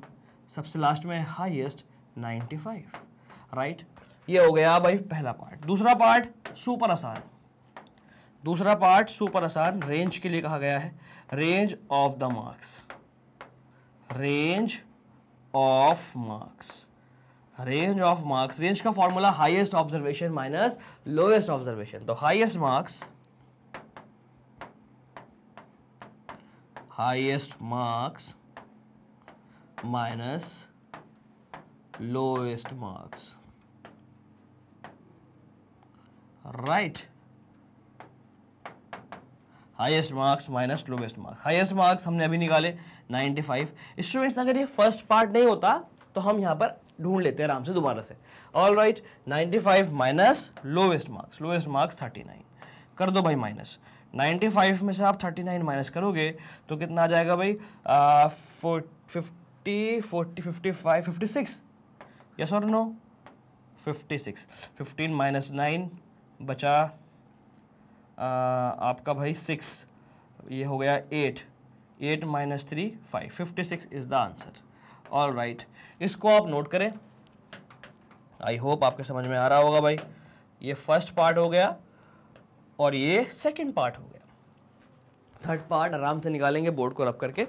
सबसे लास्ट में हाईएस्ट नाइन्टी फाइव राइट ये हो गया भाई पहला पार्ट दूसरा पार्ट सुपर आसान दूसरा पार्ट सुपर आसान रेंज के लिए कहा गया है range of the marks range of marks range of marks range का formula highest observation minus lowest observation तो highest marks highest marks minus lowest marks right highest marks minus lowest marks highest marks हमने अभी निकाले 95 students अगर ये first part नहीं होता तो हम यहां पर ढूंढ लेते हैं आराम से दोबारा से all right ninety five minus lowest marks lowest marks thirty nine कर दो भाई माइनस फाइव में से आप थर्टी नाइन माइनस करोगे तो कितना आ जाएगा भाई fifty forty fifty five fifty six yes और no fifty six fifteen minus nine बचा uh, आपका भाई सिक्स ये हो गया eight eight minus three five fifty six is the answer all right इसको आप नोट करें आई होप आपके समझ में आ रहा होगा भाई ये फर्स्ट पार्ट हो गया और ये सेकेंड पार्ट हो गया थर्ड पार्ट आराम से निकालेंगे बोर्ड को रब करके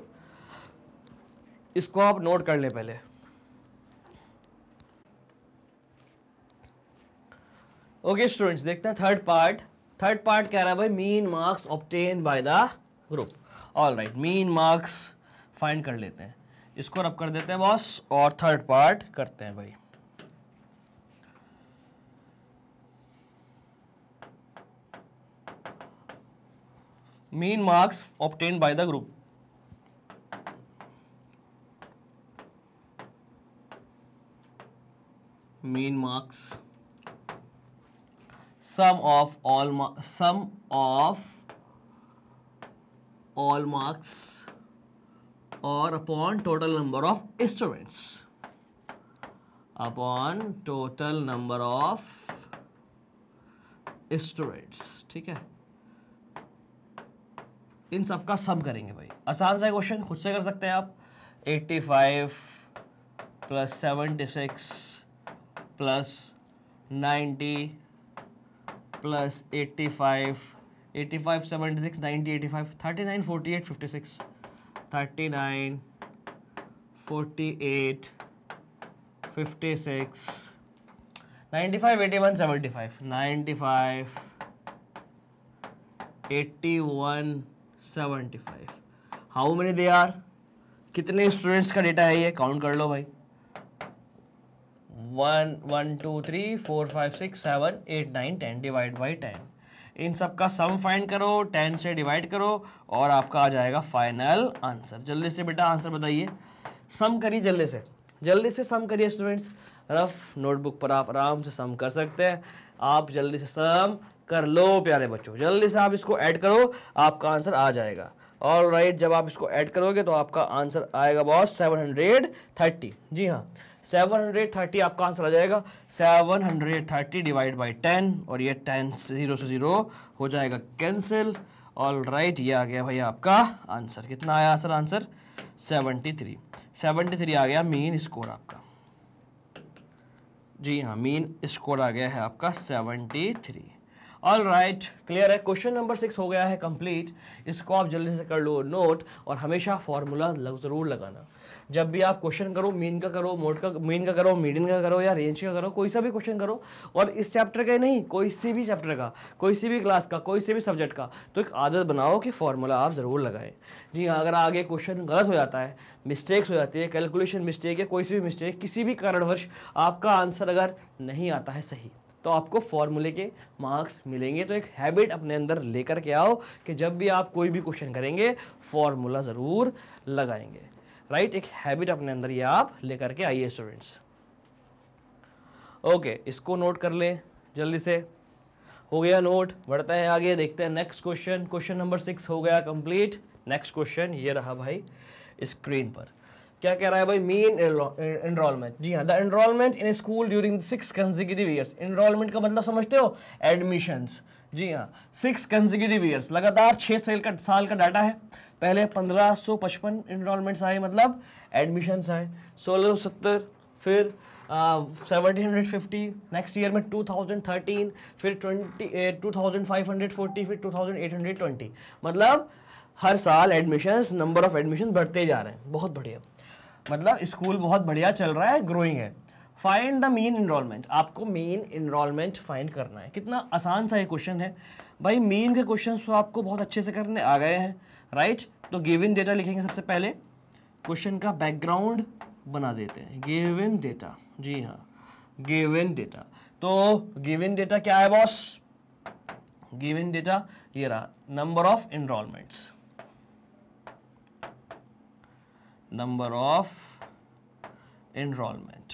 इसको आप नोट कर लें पहले ओके स्टूडेंट्स देखते हैं थर्ड पार्ट थर्ड पार्ट कह रहा है भाई mean marks obtain by the group all right mean marks find कर लेते हैं इसको रब कर देते हैं बॉस और थर्ड पार्ट करते हैं भाई mean marks obtain by the group mean marks sum of all sum of all marks और upon total number of students upon total number of students ठीक है इन सब का सम करेंगे भाई आसान सा क्वेश्चन खुद से कर सकते हैं आप 85 plus six plus 90 plus 85 85 76 90 85 39 48 56 thirty nine forty eight fifty six ninety five eighty one seventy five ninety five eighty one seventy five how many they are कितने स्टूडेंट्स का डेटा है ये काउंट कर लो भाई one one two three four five six seven eight nine ten divide by ten इन सब का सम फाइंड करो टेन से डिवाइड करो और आपका आ जाएगा फाइनल आंसर जल्दी से बेटा आंसर बताइए सम करिए जल्दी से जल्दी से सम करिए स्टूडेंट्स रफ नोटबुक पर आप आराम से सम कर सकते हैं आप जल्दी से सम कर लो प्यारे बच्चों जल्दी से आप इसको ऐड करो आपका आंसर आ जाएगा और राइट जब आप इसको ऐड करोगे तो आपका आंसर आएगा बॉस सेवन हंड्रेड थर्टी जी हाँ 730 आपका आंसर आ जाएगा 730 डिवाइड बाई टेन और ये 10 से जीरो से जीरो हो जाएगा कैंसिल ऑल राइट ये आ गया भाई आपका आंसर कितना आया सर आंसर 73 73 आ गया मेन स्कोर आपका जी हाँ मेन स्कोर आ गया है आपका 73 ऑल राइट क्लियर है क्वेश्चन नंबर सिक्स हो गया है कंप्लीट इसको आप जल्दी से कर लो नोट और हमेशा फॉर्मूला लग, ज़रूर लगाना जब भी आप क्वेश्चन करो मीन का करो मोड का मीन का करो मीडियन का करो या रेंज का करो कोई सा भी क्वेश्चन करो और इस चैप्टर का ही नहीं कोई से भी चैप्टर का कोई से भी क्लास का कोई से भी सब्जेक्ट का तो एक आदत बनाओ कि फार्मूला आप ज़रूर लगाएं जी हाँ अगर आगे क्वेश्चन गलत हो जाता है मिस्टेक्स हो जाती है कैलकुलेशन मिस्टेक या कोई सी भी मिस्टेक किसी भी कारणवश आपका आंसर अगर नहीं आता है सही तो आपको फॉर्मूले के मार्क्स मिलेंगे तो एक हैबिट अपने अंदर लेकर के आओ कि जब भी आप कोई भी क्वेश्चन करेंगे फॉर्मूला ज़रूर लगाएंगे राइट एक हैबिट अपने अंदर ये आप लेकर के आइए स्टूडेंट्स ओके इसको नोट कर ले जल्दी से हो गया नोट बढ़ते हैं आगे देखते हैं next question question number six हो गया कंप्लीट नेक्स्ट क्वेश्चन ये रहा भाई स्क्रीन पर क्या कह रहा है भाई मेन एनरोलमेंट जी हाँ the enrolment in school during six consecutive years enrolment का मतलब समझते हो एडमिशंस जी हाँ सिक्स कंजिक्यूटिव ईयर्स लगातार छः साल का साल का डाटा है पहले पंद्रह सौ पचपन इनरोलमेंट्स आए मतलब एडमिशन्स आए सोलह सौ सत्तर फिर seventeen hundred fifty next year में टू थाउजेंड थर्टीन फिर twenty two thousand five hundred forty फिर two thousand eight hundred twenty मतलब हर साल एडमिशन्स नंबर ऑफ एडमिशन बढ़ते जा रहे हैं बहुत बढ़िया मतलब स्कूल बहुत बढ़िया चल रहा है ग्रोइंग है फाइंड द मेन इनरोलमेंट आपको मेन इनरोलमेंट फाइंड करना है कितना आसान सा ये क्वेश्चन है भाई मेन के क्वेश्चन तो आपको बहुत अच्छे से करने आ गए हैं राइट right? तो इन डेटा लिखेंगे सबसे पहले क्वेश्चन का बैकग्राउंड बना देते हैं इन डेटा जी हाँ गिवन डेटा तो इन डेटा क्या है बॉस इन डेटा ये रहा number of enrollments number of enrollment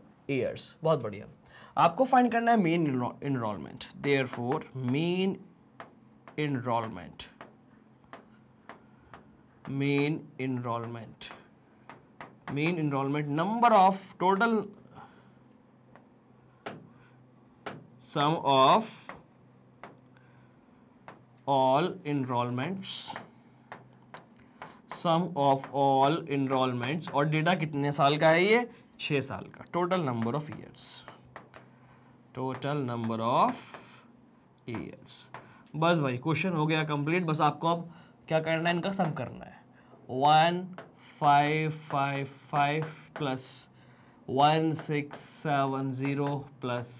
years बहुत बढ़िया आपको फाइंड करना है mean enrollment therefore mean enrollment mean enrollment mean enrollment number of total sum of all enrollment sum of all enrollments और data कितने साल का है ये छः साल का total number of years total number of years बस भाई क्वेश्चन हो गया कंप्लीट बस आपको अब क्या करना है इनका सम करना है one five five five plus one six seven zero plus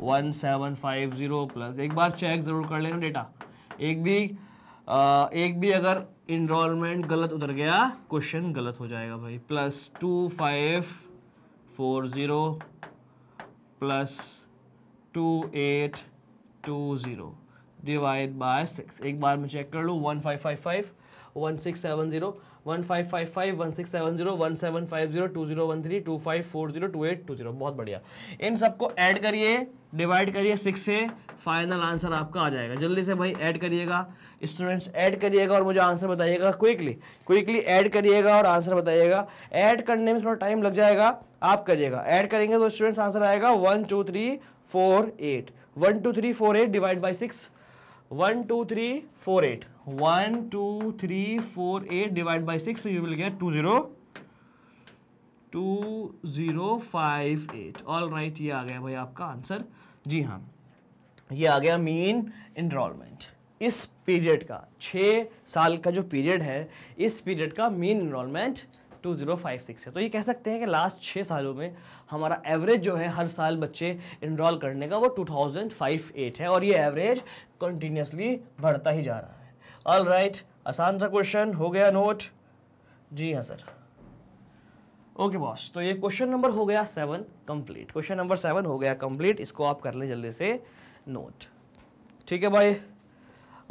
one seven five zero plus एक बार चेक ज़रूर कर लेना डेटा एक भी आ, एक भी अगर इनरोलमेंट गलत उतर गया क्वेश्चन गलत हो जाएगा भाई plus two five four zero plus two eight two zero divide by six एक बार मैं चेक कर लूँ one five five five one six seven zero one five five five one six seven zero one seven five zero two zero one three two five four zero two eight two zero बहुत बढ़िया इन सबको add करिए divide करिए six से final answer आपका आ जाएगा जल्दी से भाई ऐड करिएगा स्टूडेंट्स ऐड करिएगा और मुझे आंसर बताइएगा क्विकली क्विकली ऐड करिएगा और आंसर बताइएगा ऐड करने में थोड़ा टाइम लग जाएगा आप करिएगा ऐड करेंगे तो स्टूडेंट्स आंसर आएगा one two three four eight one two three four eight divide by six one two three four eight one two three four eight divide by six तो you will get two zero two zero five eight all right ये आ गया भाई आपका answer जी हाँ ये आ गया मीन इनरोलमेंट इस पीरियड का छः साल का जो पीरियड है इस पीरियड का मीन इनरोलमेंट 2056 है तो ये कह सकते हैं कि लास्ट छः सालों में हमारा एवरेज जो है हर साल बच्चे इनरोल करने का वो 2058 है और ये एवरेज कंटिन्यूसली बढ़ता ही जा रहा है ऑल राइट right, आसान सा क्वेश्चन हो गया नोट जी हाँ सर ओके बॉस तो ये क्वेश्चन नंबर हो गया seven complete question number seven हो गया कंप्लीट इसको आप कर लें जल्दी से नोट ठीक है भाई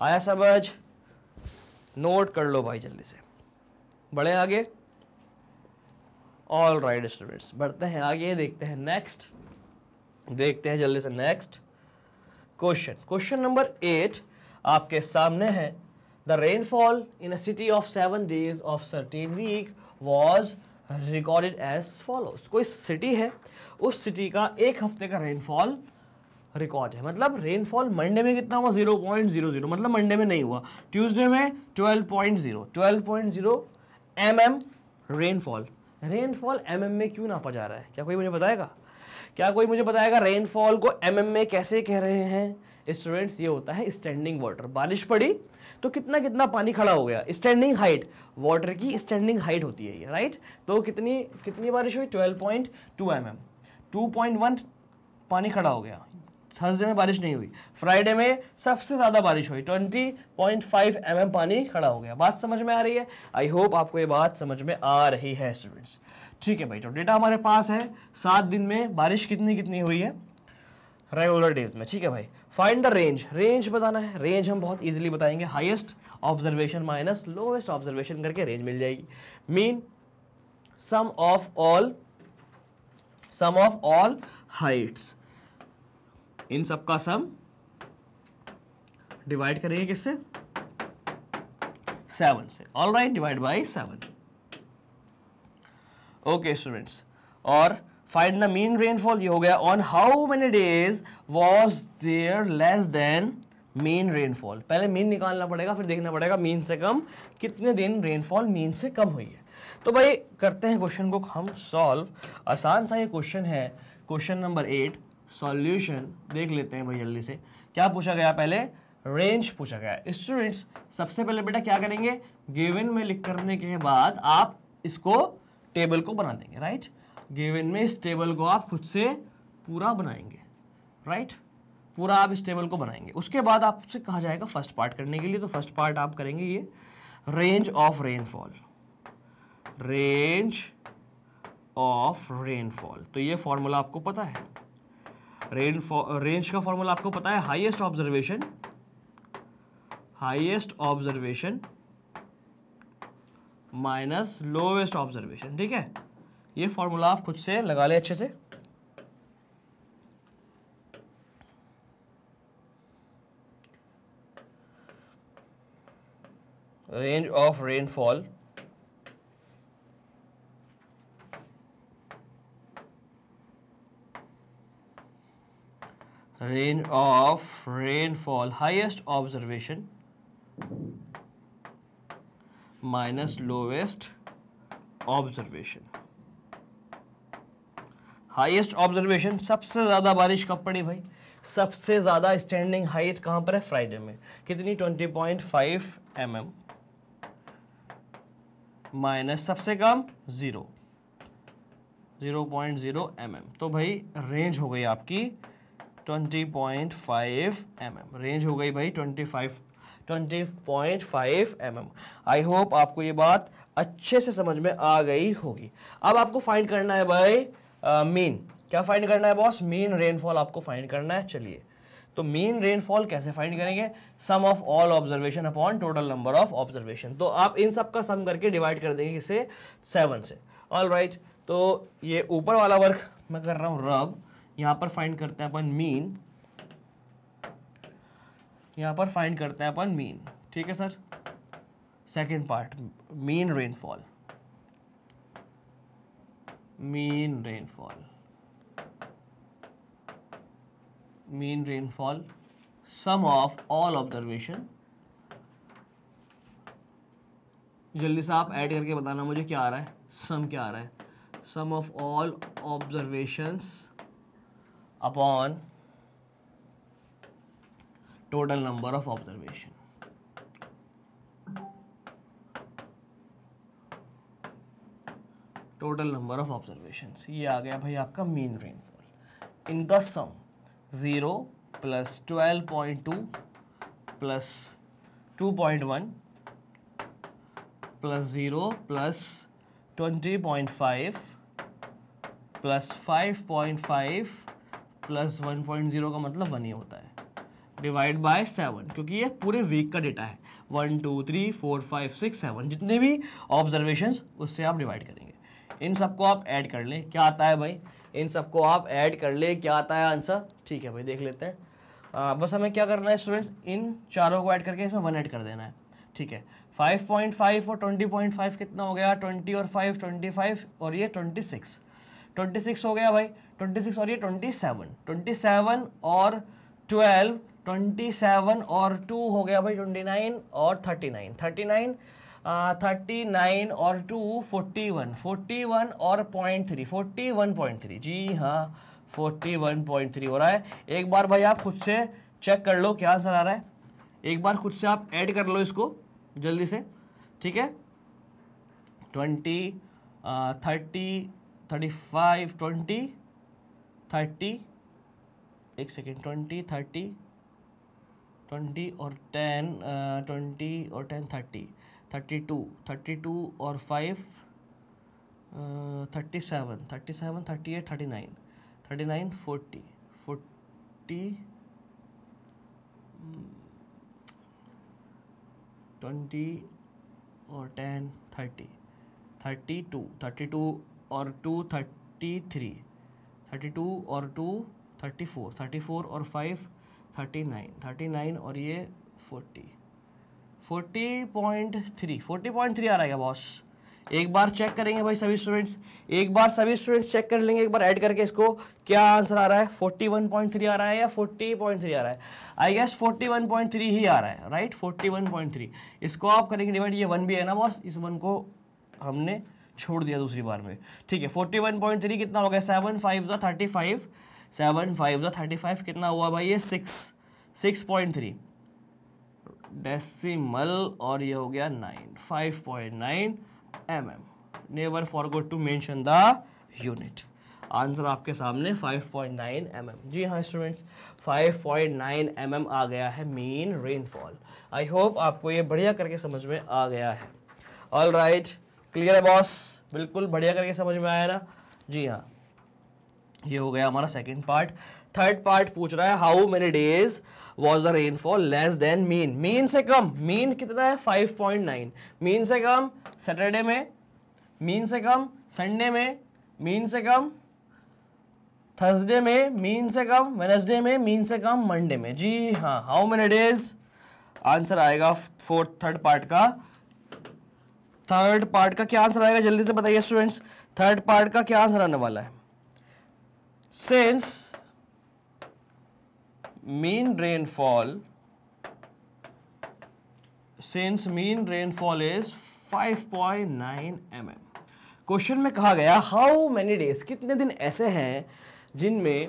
आया समझ नोट कर लो भाई जल्दी से बढ़े आगे ऑल राइट स्टूडेंट्स बढ़ते हैं आगे देखते हैं नेक्स्ट देखते हैं जल्दी से next question question number eight आपके सामने है the rainfall in a city of seven days of certain week was recorded as follow कोई सिटी है उस सिटी का एक हफ्ते का रेनफॉल रिकॉर्ड है मतलब रेनफॉल मंडे में कितना हुआ जीरो पॉइंट जीरो जीरो मतलब मंडे में नहीं हुआ ट्यूसडे में twelve point zero twelve point zero M M rainfall rainfall M M में क्यों नापा जा रहा है क्या कोई मुझे बताएगा क्या कोई मुझे बताएगा रेनफॉल को एम mm एम में कैसे कह रहे हैं स्टूडेंट्स ये होता है स्टैंडिंग वाटर बारिश पड़ी तो कितना कितना पानी खड़ा हो गया स्टैंडिंग हाइट वाटर की स्टैंडिंग हाइट होती है ये राइट तो कितनी कितनी बारिश हुई twelve point two M M two point one पानी खड़ा हो गया थर्सडे में बारिश नहीं हुई फ्राइडे में सबसे ज़्यादा बारिश हुई 20.5 एम mm पानी खड़ा हो गया बात समझ में आ रही है आई होप आपको ये बात समझ में आ रही है स्टूडेंट्स ठीक है भाई तो डेटा हमारे पास है सात दिन में बारिश कितनी कितनी हुई है रेगुलर डेज में ठीक है भाई फाइंड द रेंज रेंज बताना है रेंज हम बहुत इजीली बताएंगे highest observation minus lowest observation करके रेंज मिल जाएगी mean sum of all sum of all heights इन सबका सम डिवाइड करेंगे किससे सेवन से all right divide by seven okay students और फाइंड द मीन रेनफॉल ये हो गया on how many days was there less than mean rainfall पहले मीन निकालना पड़ेगा फिर देखना पड़ेगा मीन से कम कितने दिन रेनफॉल मीन से कम हुई है तो भाई करते हैं क्वेश्चन को हम सॉल्व आसान सा ये क्वेश्चन है क्वेश्चन नंबर एट सॉल्यूशन देख लेते हैं भाई जल्दी से क्या पूछा गया पहले रेंज पूछा गया स्टूडेंट्स सबसे पहले बेटा क्या करेंगे गिवन में लिख करने के बाद आप इसको टेबल को बना देंगे राइट right? गिवन में इस टेबल को आप खुद से पूरा बनाएंगे राइट right? पूरा आप इस टेबल को बनाएंगे उसके बाद आपसे कहा जाएगा फर्स्ट पार्ट करने के लिए तो फर्स्ट पार्ट आप करेंगे ये range of rainfall range of rainfall तो ये फॉर्मूला आपको पता है रेनफॉल रेंज का फॉर्मूला आपको पता है highest observation highest observation minus lowest observation ठीक है ये फॉर्मूला आप खुद से लगा ले अच्छे से range of rainfall range of rainfall highest observation minus lowest observation highest observation सबसे ज़्यादा बारिश कब पड़ी भाई सबसे ज़्यादा स्टैंडिंग हाइट कहां पर है फ्राइडे में कितनी 20.5 पॉइंट mm. माइनस सबसे कम zero zero point zero M तो भाई रेंज हो गई आपकी 20.5 पॉइंट mm. रेंज हो गई भाई 25 20.5 mm. आई होप आपको ये बात अच्छे से समझ में आ गई होगी अब आपको फाइंड करना है भाई मीन uh, क्या फाइंड करना है बॉस मीन रेनफॉल आपको फाइंड करना है चलिए तो मीन रेनफॉल कैसे फाइंड करेंगे sum of all observation upon total number of observation तो आप इन सब का सम करके डिवाइड कर देंगे किसे सेवन से ऑल राइट right, तो ये ऊपर वाला वर्क मैं कर रहा हूँ रग यहाँ पर फाइंड करते हैं अपन मीन यहाँ पर फाइंड करते हैं अपन मीन ठीक है sir second part mean rainfall mean rainfall mean rainfall sum of all observation जल्दी से आप ऐड करके बताना मुझे क्या आ रहा है सम क्या आ रहा है sum of all observations upon total number of observation total number of observation ये आ गया भाई आपका मीन रेनफॉल इनका sum zero plus twelve point two plus two point one plus zero plus twenty point five plus five point five plus one point zero का मतलब one ही होता है डिवाइड बाय सेवन क्योंकि ये पूरे वीक का data है one two three four five six seven जितने भी ऑब्जर्वेशंस उससे आप डिवाइड करेंगे इन सबको आप ऐड कर लें क्या आता है भाई इन सबको आप ऐड कर लें क्या आता है आंसर ठीक है भाई देख लेते हैं आ, बस हमें क्या करना है स्टूडेंट्स इन चारों को ऐड करके इसमें वन ऐड कर देना है ठीक है 5.5 और 20.5 कितना हो गया 20 और 5 25 और ये 26 26 हो गया भाई 26 और ये 27 27 और 12 27 और 2 हो गया भाई 29 और 39 39 थर्टी नाइन और two forty one forty one और point three forty one point three जी हाँ फोर्टी वन पॉइंट थ्री हो रहा है एक बार भाई आप खुद से चेक कर लो क्या आंसर आ रहा है एक बार खुद से आप ऐड कर लो इसको जल्दी से ठीक है twenty thirty thirty five twenty thirty एक सेकेंड ट्वेंटी थर्टी ट्वेंटी और टेन ट्वेंटी और ten thirty thirty two thirty two और five thirty seven thirty seven thirty eight thirty nine thirty nine forty forty hmm, twenty और ten thirty thirty two thirty two और two thirty three thirty two और two thirty four thirty four और five thirty nine thirty nine और ये forty forty point three forty point three आ रहा है boss एक बार चेक करेंगे भाई सभी स्टूडेंट्स एक बार सभी स्टूडेंट्स चेक कर लेंगे एक बार ऐड करके इसको क्या आंसर आ रहा है 41.3 आ रहा है या 40.3 आ रहा है आई गेस 41.3 ही आ रहा है राइट 41.3 इसको आप करेंगे डिवाइड ये वन भी है ना बॉस इस वन को हमने छोड़ दिया दूसरी बार में ठीक है थ्री कितना हो गया सेवन फाइव जो थर्टी फाइव सेवन फाइव जो थर्टी फाइव कितना हुआ भाई ये six six point three decimal और ये हो गया nine five point nine M M never for good to mention the unit answer आपके सामने 5.9 पॉइंट mm. जी हाँ स्टूडेंट्स 5.9 पॉइंट mm आ गया है मीन रेनफॉल आई होप आपको ये बढ़िया करके समझ में आ गया है ऑल राइट क्लियर है बॉस बिल्कुल बढ़िया करके समझ में आया ना जी हाँ ये हो गया हमारा सेकेंड पार्ट थर्ड पार्ट पूछ रहा है how many days was the rainfall less than mean mean से कम मीन कितना है 5.9 मीन से कम सैटरडे में मीन से कम संडे में मीन से कम थर्सडे में मीन से कम वेनसडे में मीन से कम मंडे में जी हाँ हाउ मेनी डेज आंसर आएगा फोर्थ थर्ड पार्ट का थर्ड पार्ट का क्या आंसर आएगा जल्दी से बताइए स्टूडेंट्स थर्ड पार्ट का क्या आंसर आने वाला है since mean rainfall since mean rainfall is 5.9 mm क्वेश्चन में कहा गया हाउ मैनी डेज कितने दिन ऐसे हैं जिनमें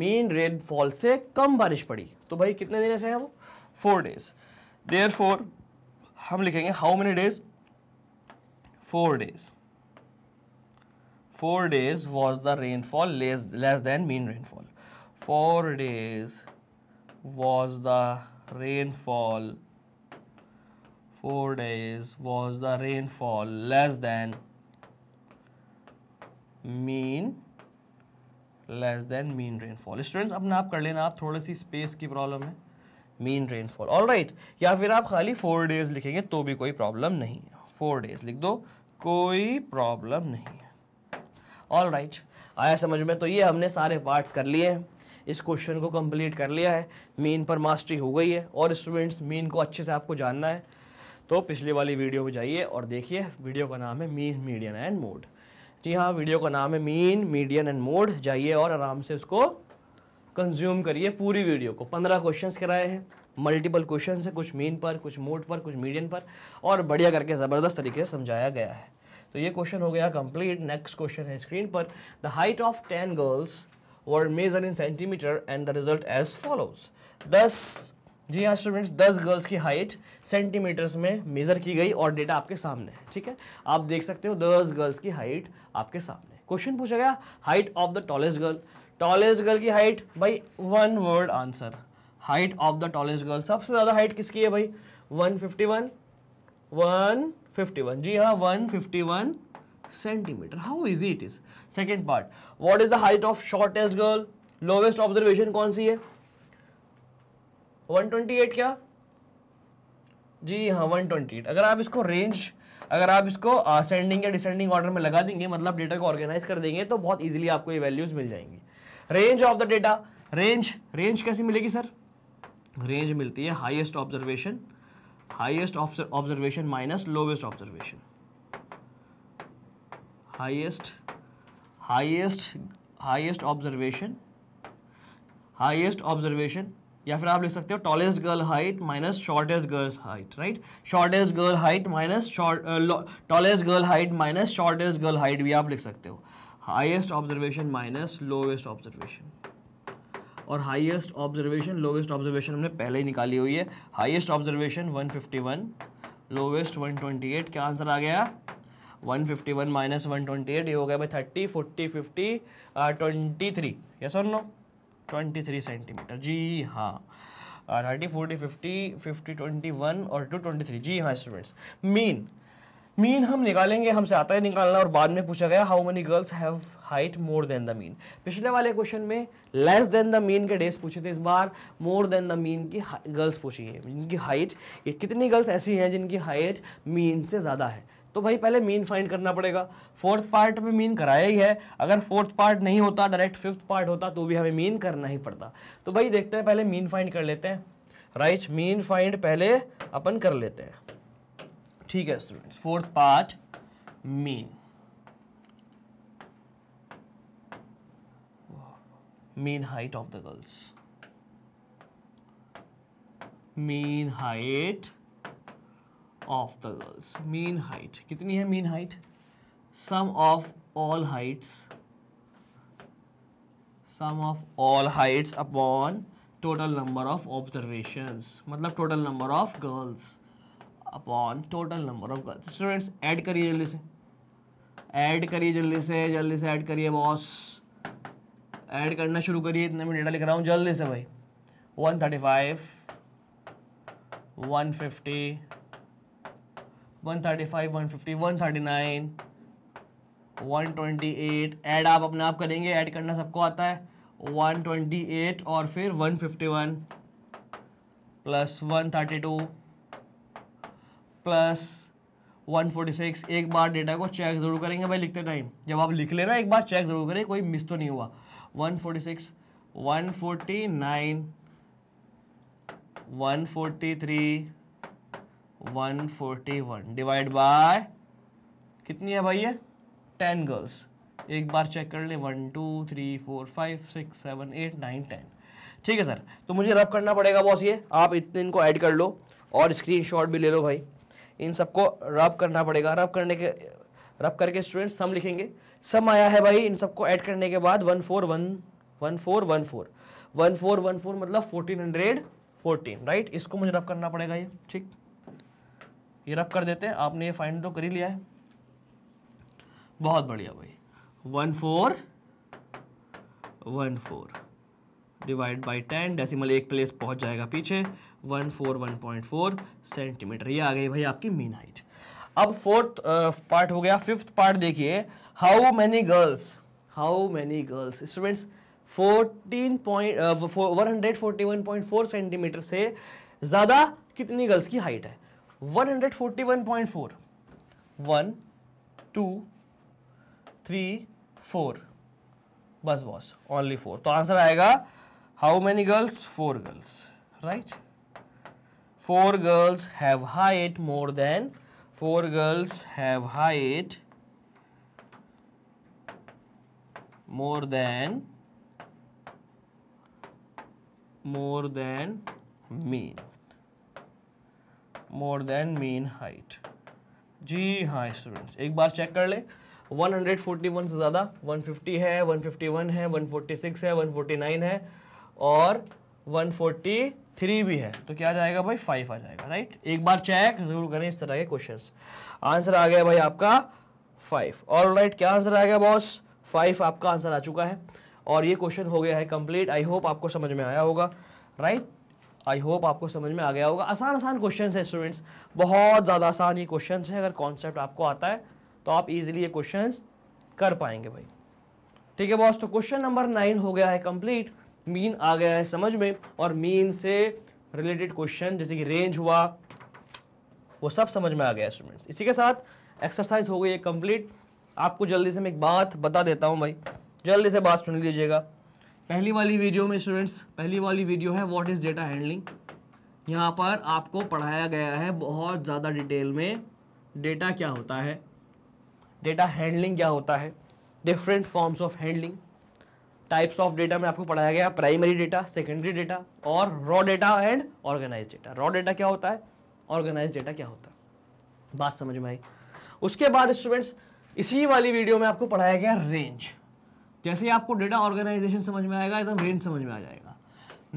मीन रेनफॉल से कम बारिश पड़ी तो भाई कितने दिन ऐसे हैं वो फोर डेज देयर फोर हम लिखेंगे how many days four days four days was the rainfall less less than mean rainfall four four days was the rainfall four days was the rainfall less than mean less than mean rainfall students अपना आप कर लेना आप थोड़ी सी space की problem है mean rainfall all right या फिर आप खाली फोर डेज लिखेंगे तो भी कोई प्रॉब्लम नहीं है फोर डेज लिख दो कोई प्रॉब्लम नहीं है ऑल राइट आया समझ में तो ये हमने सारे पार्ट्स कर लिए हैं इस क्वेश्चन को कंप्लीट कर लिया है मीन पर मास्टरी हो गई है और स्टूडेंट्स मीन को अच्छे से आपको जानना है तो पिछले वाली वीडियो में जाइए और देखिए वीडियो का नाम है मीन मीडियन एंड मोड जी हाँ वीडियो का नाम है मीन मीडियन एंड मोड जाइए और आराम से उसको कंज्यूम करिए पूरी वीडियो को पंद्रह क्वेश्चन कराए हैं मल्टीपल क्वेश्चन है कुछ मीन पर कुछ मोड पर कुछ मीडियन पर और बढ़िया करके ज़बरदस्त तरीके से समझाया गया है तो ये क्वेश्चन हो गया कंप्लीट नेक्स्ट क्वेश्चन है स्क्रीन पर the height of ten girls were measured in centimeter and the result as follows. thus जी हाँ स्टूडेंट्स दस गर्ल्स की हाइट सेंटीमीटर्स में मेज़र की गई और डेटा आपके सामने है ठीक है आप देख सकते हो दस गर्ल्स की हाइट आपके सामने क्वेश्चन पूछा गया height of the tallest girl tallest girl की हाइट भाई one word answer height of the tallest girl सबसे ज़्यादा हाइट किसकी है भाई फिफ्टी वन जी हाँ one centimetre how easy it is second part what is the height of shortest girl lowest observation कौन सी है? 128 क्या? जी हाँ 128. अगर आप इसको रेंज अगर आप इसको असेंडिंग uh, या डिसेंडिंग ऑर्डर में लगा देंगे मतलब डेटा को ऑर्गेनाइज कर देंगे तो बहुत इजीली आपको ये वैल्यूज मिल जाएंगी range of the data range range कैसी मिलेगी सर रेंज मिलती है highest observation highest observation minus lowest observation highest highest highest observation highest observation या फिर आप लिख सकते हो tallest girl height minus shortest girl height right shortest girl height minus tallest girl height minus shortest girl height भी आप लिख सकते हो highest observation minus lowest observation और हाईएस्ट ऑब्जर्वेशन लोवेस्ट ऑब्जर्वेशन हमने पहले ही निकाली हुई है हाईएस्ट ऑब्जर्वेशन 151 लोवेस्ट 128 क्या आंसर आ गया one fifty one minus one twenty eight ये हो गया भाई thirty forty fifty twenty three ये और नो ट्वेंटी थ्री सेंटीमीटर जी हाँ thirty forty fifty fifty twenty one और टू ट्वेंटी थ्री जी हाँ स्टूडेंट्स मीन मीन हम निकालेंगे हमसे आता है निकालना और बाद में पूछा गया how many girls have height more than the mean पिछले वाले क्वेश्चन में लेस देन द मीन के डेज पूछे थे इस बार मोर देन द मीन की गर्ल्स पूछी है जिनकी हाइट ये कितनी गर्ल्स ऐसी हैं जिनकी हाइट मीन से ज़्यादा है तो भाई पहले मीन फाइंड करना पड़ेगा फोर्थ पार्ट में मीन कराया ही है अगर फोर्थ पार्ट नहीं होता डायरेक्ट फिफ्थ पार्ट होता तो भी हमें मीन करना ही पड़ता तो भाई देखते हैं पहले मीन फाइंड कर लेते हैं राइट मीन फाइंड पहले अपन कर लेते हैं ठीक है students fourth part mean mean height of the girls mean height of the girls mean height कितनी है mean height sum of all heights sum of all heights upon total number of observations मतलब total number of girls upon total number of girls students add करिए जल्दी से add करिए जल्दी से जल्दी से ऐड करिए बॉस ऐड करना शुरू करिए इतने में डेटा लिख रहा हूँ जल्दी से भाई one thirty five one fifty nine one twenty 128 add आप अपने आप करेंगे ऐड करना सबको आता है 128 और फिर 151 प्लस 132 प्लस 146 एक बार डेटा को चेक ज़रूर करेंगे भाई लिखते टाइम जब आप लिख लेना एक बार चेक ज़रूर करें कोई मिस तो नहीं हुआ 146 149 143 one forty one divide by कितनी है भाई ये टेन गर्ल्स एक बार चेक कर ले one two three four five six seven eight nine ten ठीक है सर तो मुझे रब करना पड़ेगा बॉस ये आप इतने इनको ऐड कर लो और स्क्रीनशॉट भी ले लो भाई इन सबको रब करना पड़ेगा रब करने के रब करके स्टूडेंट्स सम लिखेंगे सम आया है भाई इन सबको ऐड करने के बाद one four one one four one four one four one four मतलब फोर्टीन हंड्रेड फोर्टीन राइट इसको मुझे रब करना पड़ेगा ये ठीक ये रब कर देते हैं आपने ये फाइंड तो कर ही लिया है बहुत बढ़िया भाई one four one four divide by ten decimal एक प्लेस पहुंच जाएगा पीछे one four one point four centimetre ये आ गई भाई आपकी मीन हाइट अब फोर्थ पार्ट हो गया फिफ्थ पार्ट देखिए how many girls how many girls students fourteen point one hundred forty one point four centimetre से ज़्यादा कितनी गर्ल्स की हाइट है one hundred forty one point four one two three four बस boss only four तो answer आएगा how many girls four girls right four girls have height more than four girls have height more than more than me more than mean height जी हाँ students एक बार check कर ले 141 से ज़्यादा 150 है 151 है 146 है 149 है और 143 भी है तो क्या आ जाएगा भाई फाइव आ जाएगा राइट एक बार चेक जरूर करें इस तरह के क्वेश्चंस आंसर आ गया भाई आपका फाइव और राइट क्या आंसर आ गया बॉस फाइव आपका आंसर आ चुका है और ये क्वेश्चन हो गया है कंप्लीट आई होप आपको समझ में आया होगा राइट आई होप आपको समझ में आ गया होगा आसान आसान क्वेश्चन है स्टूडेंट्स बहुत ज़्यादा आसान ये क्वेश्चन है अगर कॉन्सेप्ट आपको आता है तो आप इजीली ये क्वेश्चन कर पाएंगे भाई ठीक है बॉस तो क्वेश्चन नंबर नाइन हो गया है कंप्लीट मीन आ गया है समझ में और मीन से रिलेटेड क्वेश्चन जैसे कि रेंज हुआ वो सब समझ में आ गया है स्टूडेंट्स इसी के साथ एक्सरसाइज हो गई है कंप्लीट आपको जल्दी से मैं एक बात बता देता हूँ भाई जल्दी से बात सुन लीजिएगा पहली वाली वीडियो में स्टूडेंट्स पहली वाली वीडियो है व्हाट इज़ डेटा हैंडलिंग यहाँ पर आपको पढ़ाया गया है बहुत ज़्यादा डिटेल में डेटा क्या होता है डेटा हैंडलिंग क्या होता है different forms of handling types of data में आपको पढ़ाया गया प्राइमरी डेटा सेकेंडरी डेटा और raw data and organise data raw data क्या होता है ऑर्गेनाइज डेटा क्या होता है बात समझ में आई उसके बाद स्टूडेंट्स इसी वाली वीडियो में आपको पढ़ाया गया रेंज जैसे ही आपको डेटा ऑर्गेनाइजेशन समझ में आएगा एकदम रेंज समझ में आ जाएगा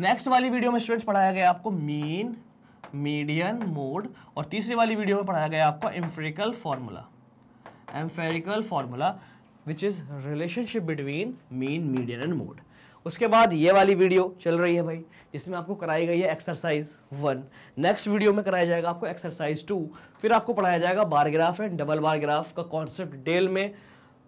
नेक्स्ट वाली वीडियो में स्टूडेंट्स पढ़ाया गया आपको मीन मीडियन मोड और तीसरी वाली वीडियो में पढ़ाया गया आपको empirical formula empirical formula which is relationship between mean median and mode उसके बाद ये वाली वीडियो चल रही है भाई जिसमें आपको कराई गई है एक्सरसाइज वन नेक्स्ट वीडियो में कराया जाएगा आपको एक्सरसाइज टू फिर आपको पढ़ाया जाएगा बारग्राफ एंड डबल बारग्राफ का कॉन्सेप्ट डेल में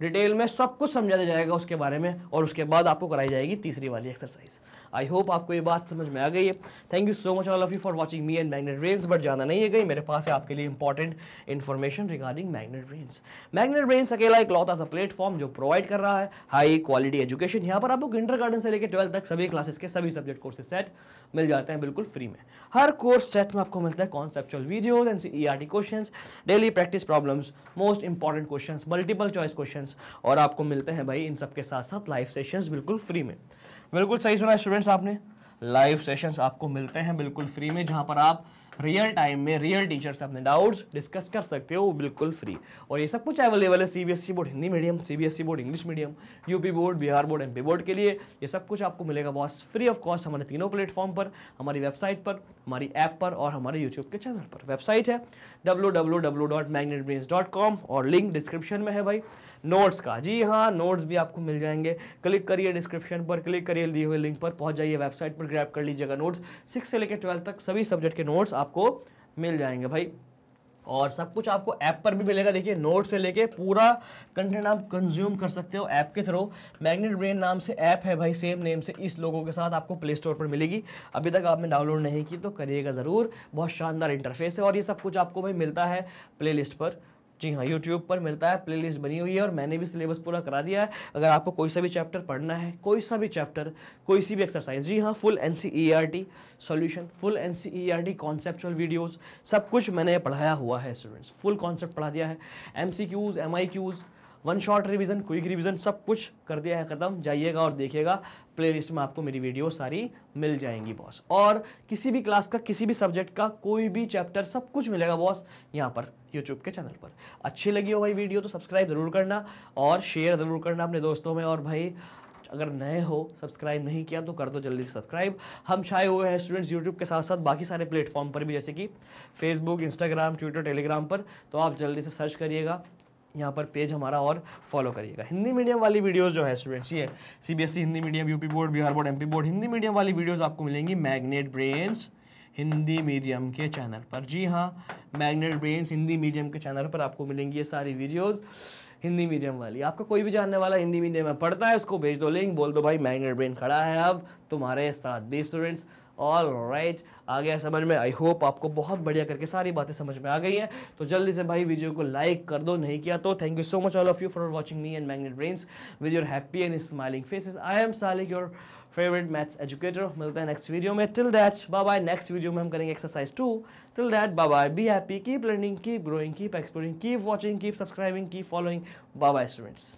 डिटेल में सब कुछ समझाया जाएगा उसके बारे में और उसके बाद आपको कराई जाएगी तीसरी वाली एक्सरसाइज आई होप आपको ये बात समझ में आ गई है thank you so much all of you for watching me and Magnet Brains but जाना नहीं है गई मेरे पास है आपके लिए important information regarding Magnet Brains Magnet Brains अकेला एक लौता सा प्लेटफॉर्म जो प्रोवाइड कर रहा है हाई क्वालिटी एजुकेशन यहाँ पर आपको इंटर गार्डन से लेकर ट्वेल्थ तक सभी क्लासेस के सभी सब्जेक्ट कोर्सेज सेट मिल जाते हैं बिल्कुल फ्री में हर कोर्स सेट में आपको मिलता है कॉन्सेप्चुअल वीडियो एंड सी question daily practice problems most important question multiple choice question और आपको मिलते हैं भाई इन सबके साथ साथ लाइव सेशंस बिल्कुल फ्री में बिल्कुल सही सुना स्टूडेंट्स आपने लाइव सेशंस आपको मिलते हैं बिल्कुल फ्री में जहाँ पर आप रियल टाइम में रियल टीचर से अपने डाउट्स डिस्कस कर सकते हो बिल्कुल फ्री और ये सब कुछ अवेलेबल है CBSE board Hindi medium CBSE board English medium UP board Bihar board MP board के लिए ये सब कुछ आपको मिलेगा बहुत फ्री ऑफ कॉस्ट हमारे तीनों प्लेटफॉर्म पर हमारी वेबसाइट पर हमारी ऐप पर और हमारे यूट्यूब के चैनल पर वेबसाइट है डब्ल्यू और लिंक डिस्क्रिप्शन में है भाई नोट्स का जी हाँ नोट्स भी आपको मिल जाएंगे क्लिक करिए डिस्क्रिप्शन पर क्लिक करिए दिए हुए लिंक पर पहुंच जाइए वेबसाइट पर ग्रैप कर लीजिएगा नोट्स सिक्स से लेकर ट्वेल्थ तक सभी सब्जेक्ट के नोट्स आपको मिल जाएंगे भाई और सब कुछ आपको ऐप पर भी मिलेगा देखिए नोट से लेके पूरा कंटेंट आप कंज्यूम कर सकते हो ऐप के थ्रू मैग्नेट ब्रेन नाम से ऐप है भाई सेम नेम से इस लोगों के साथ आपको प्ले स्टोर पर मिलेगी अभी तक आपने डाउनलोड नहीं की तो करिएगा ज़रूर बहुत शानदार इंटरफेस है और ये सब कुछ आपको भाई मिलता है प्ले पर जी हाँ यूट्यूब पर मिलता है प्लेलिस्ट बनी हुई है और मैंने भी सिलेबस पूरा करा दिया है अगर आपको कोई सा भी चैप्टर पढ़ना है कोई सा भी चैप्टर कोई सी भी एक्सरसाइज जी हाँ full N C E R T solution full N C E R T conceptual videos सब कुछ मैंने पढ़ाया हुआ है स्टूडेंट्स फुल कॉन्सेप्ट पढ़ा दिया है M C Qs M I Qs one shot revision quick revision सब कुछ कर दिया है ख़त्म जाइएगा और देखिएगा प्लेलिस्ट में आपको मेरी वीडियो सारी मिल जाएंगी बॉस और किसी भी क्लास का किसी भी सब्जेक्ट का कोई भी चैप्टर सब कुछ मिलेगा बॉस यहाँ पर यूट्यूब के चैनल पर अच्छी लगी हो भाई वीडियो तो सब्सक्राइब ज़रूर करना और शेयर ज़रूर करना अपने दोस्तों में और भाई अगर नए हो सब्सक्राइब नहीं किया तो कर दो जल्दी से सब्सक्राइब हम छाए हुए हैं स्टूडेंट्स यूट्यूब के साथ साथ बाकी सारे प्लेटफॉर्म पर भी जैसे कि फेसबुक इंस्टाग्राम ट्विटर टेलीग्राम पर तो आप जल्दी से सर्च करिएगा यहाँ पर पेज हमारा और फॉलो करिएगा हिंदी मीडियम वाली वीडियोज़ जो है स्टूडेंट्स ये CBSE Hindi medium UP board Bihar board MP board Hindi medium वाली वीडियोज आपको मिलेंगी मैग्नेट ब्रेन्स हिंदी मीडियम के चैनल पर जी हाँ मैग्नेट ब्रेन्स हिंदी मीडियम के चैनल पर आपको मिलेंगी ये सारी वीडियोज़ हिंदी मीडियम वाली आपका कोई भी जानने वाला हिंदी मीडियम में पढ़ता है उसको भेज दो लिंक बोल दो भाई मैग्नेट ब्रेन खड़ा है अब तुम्हारे साथ भी स्टूडेंट्स ऑल राइट आ गया समझ में आई होप आपको बहुत बढ़िया करके सारी बातें समझ में आ गई हैं तो जल्दी से भाई वीडियो को लाइक कर दो नहीं किया तो thank you so much all of you for watching me and Magnet Brains with your happy and smiling faces I am Salik your favourite maths educator मिलता है नेक्स्ट वीडियो में till that bye bye next video में हम करेंगे exercise two till that bye bye be happy keep learning keep growing keep exploring keep watching keep subscribing keep following bye bye students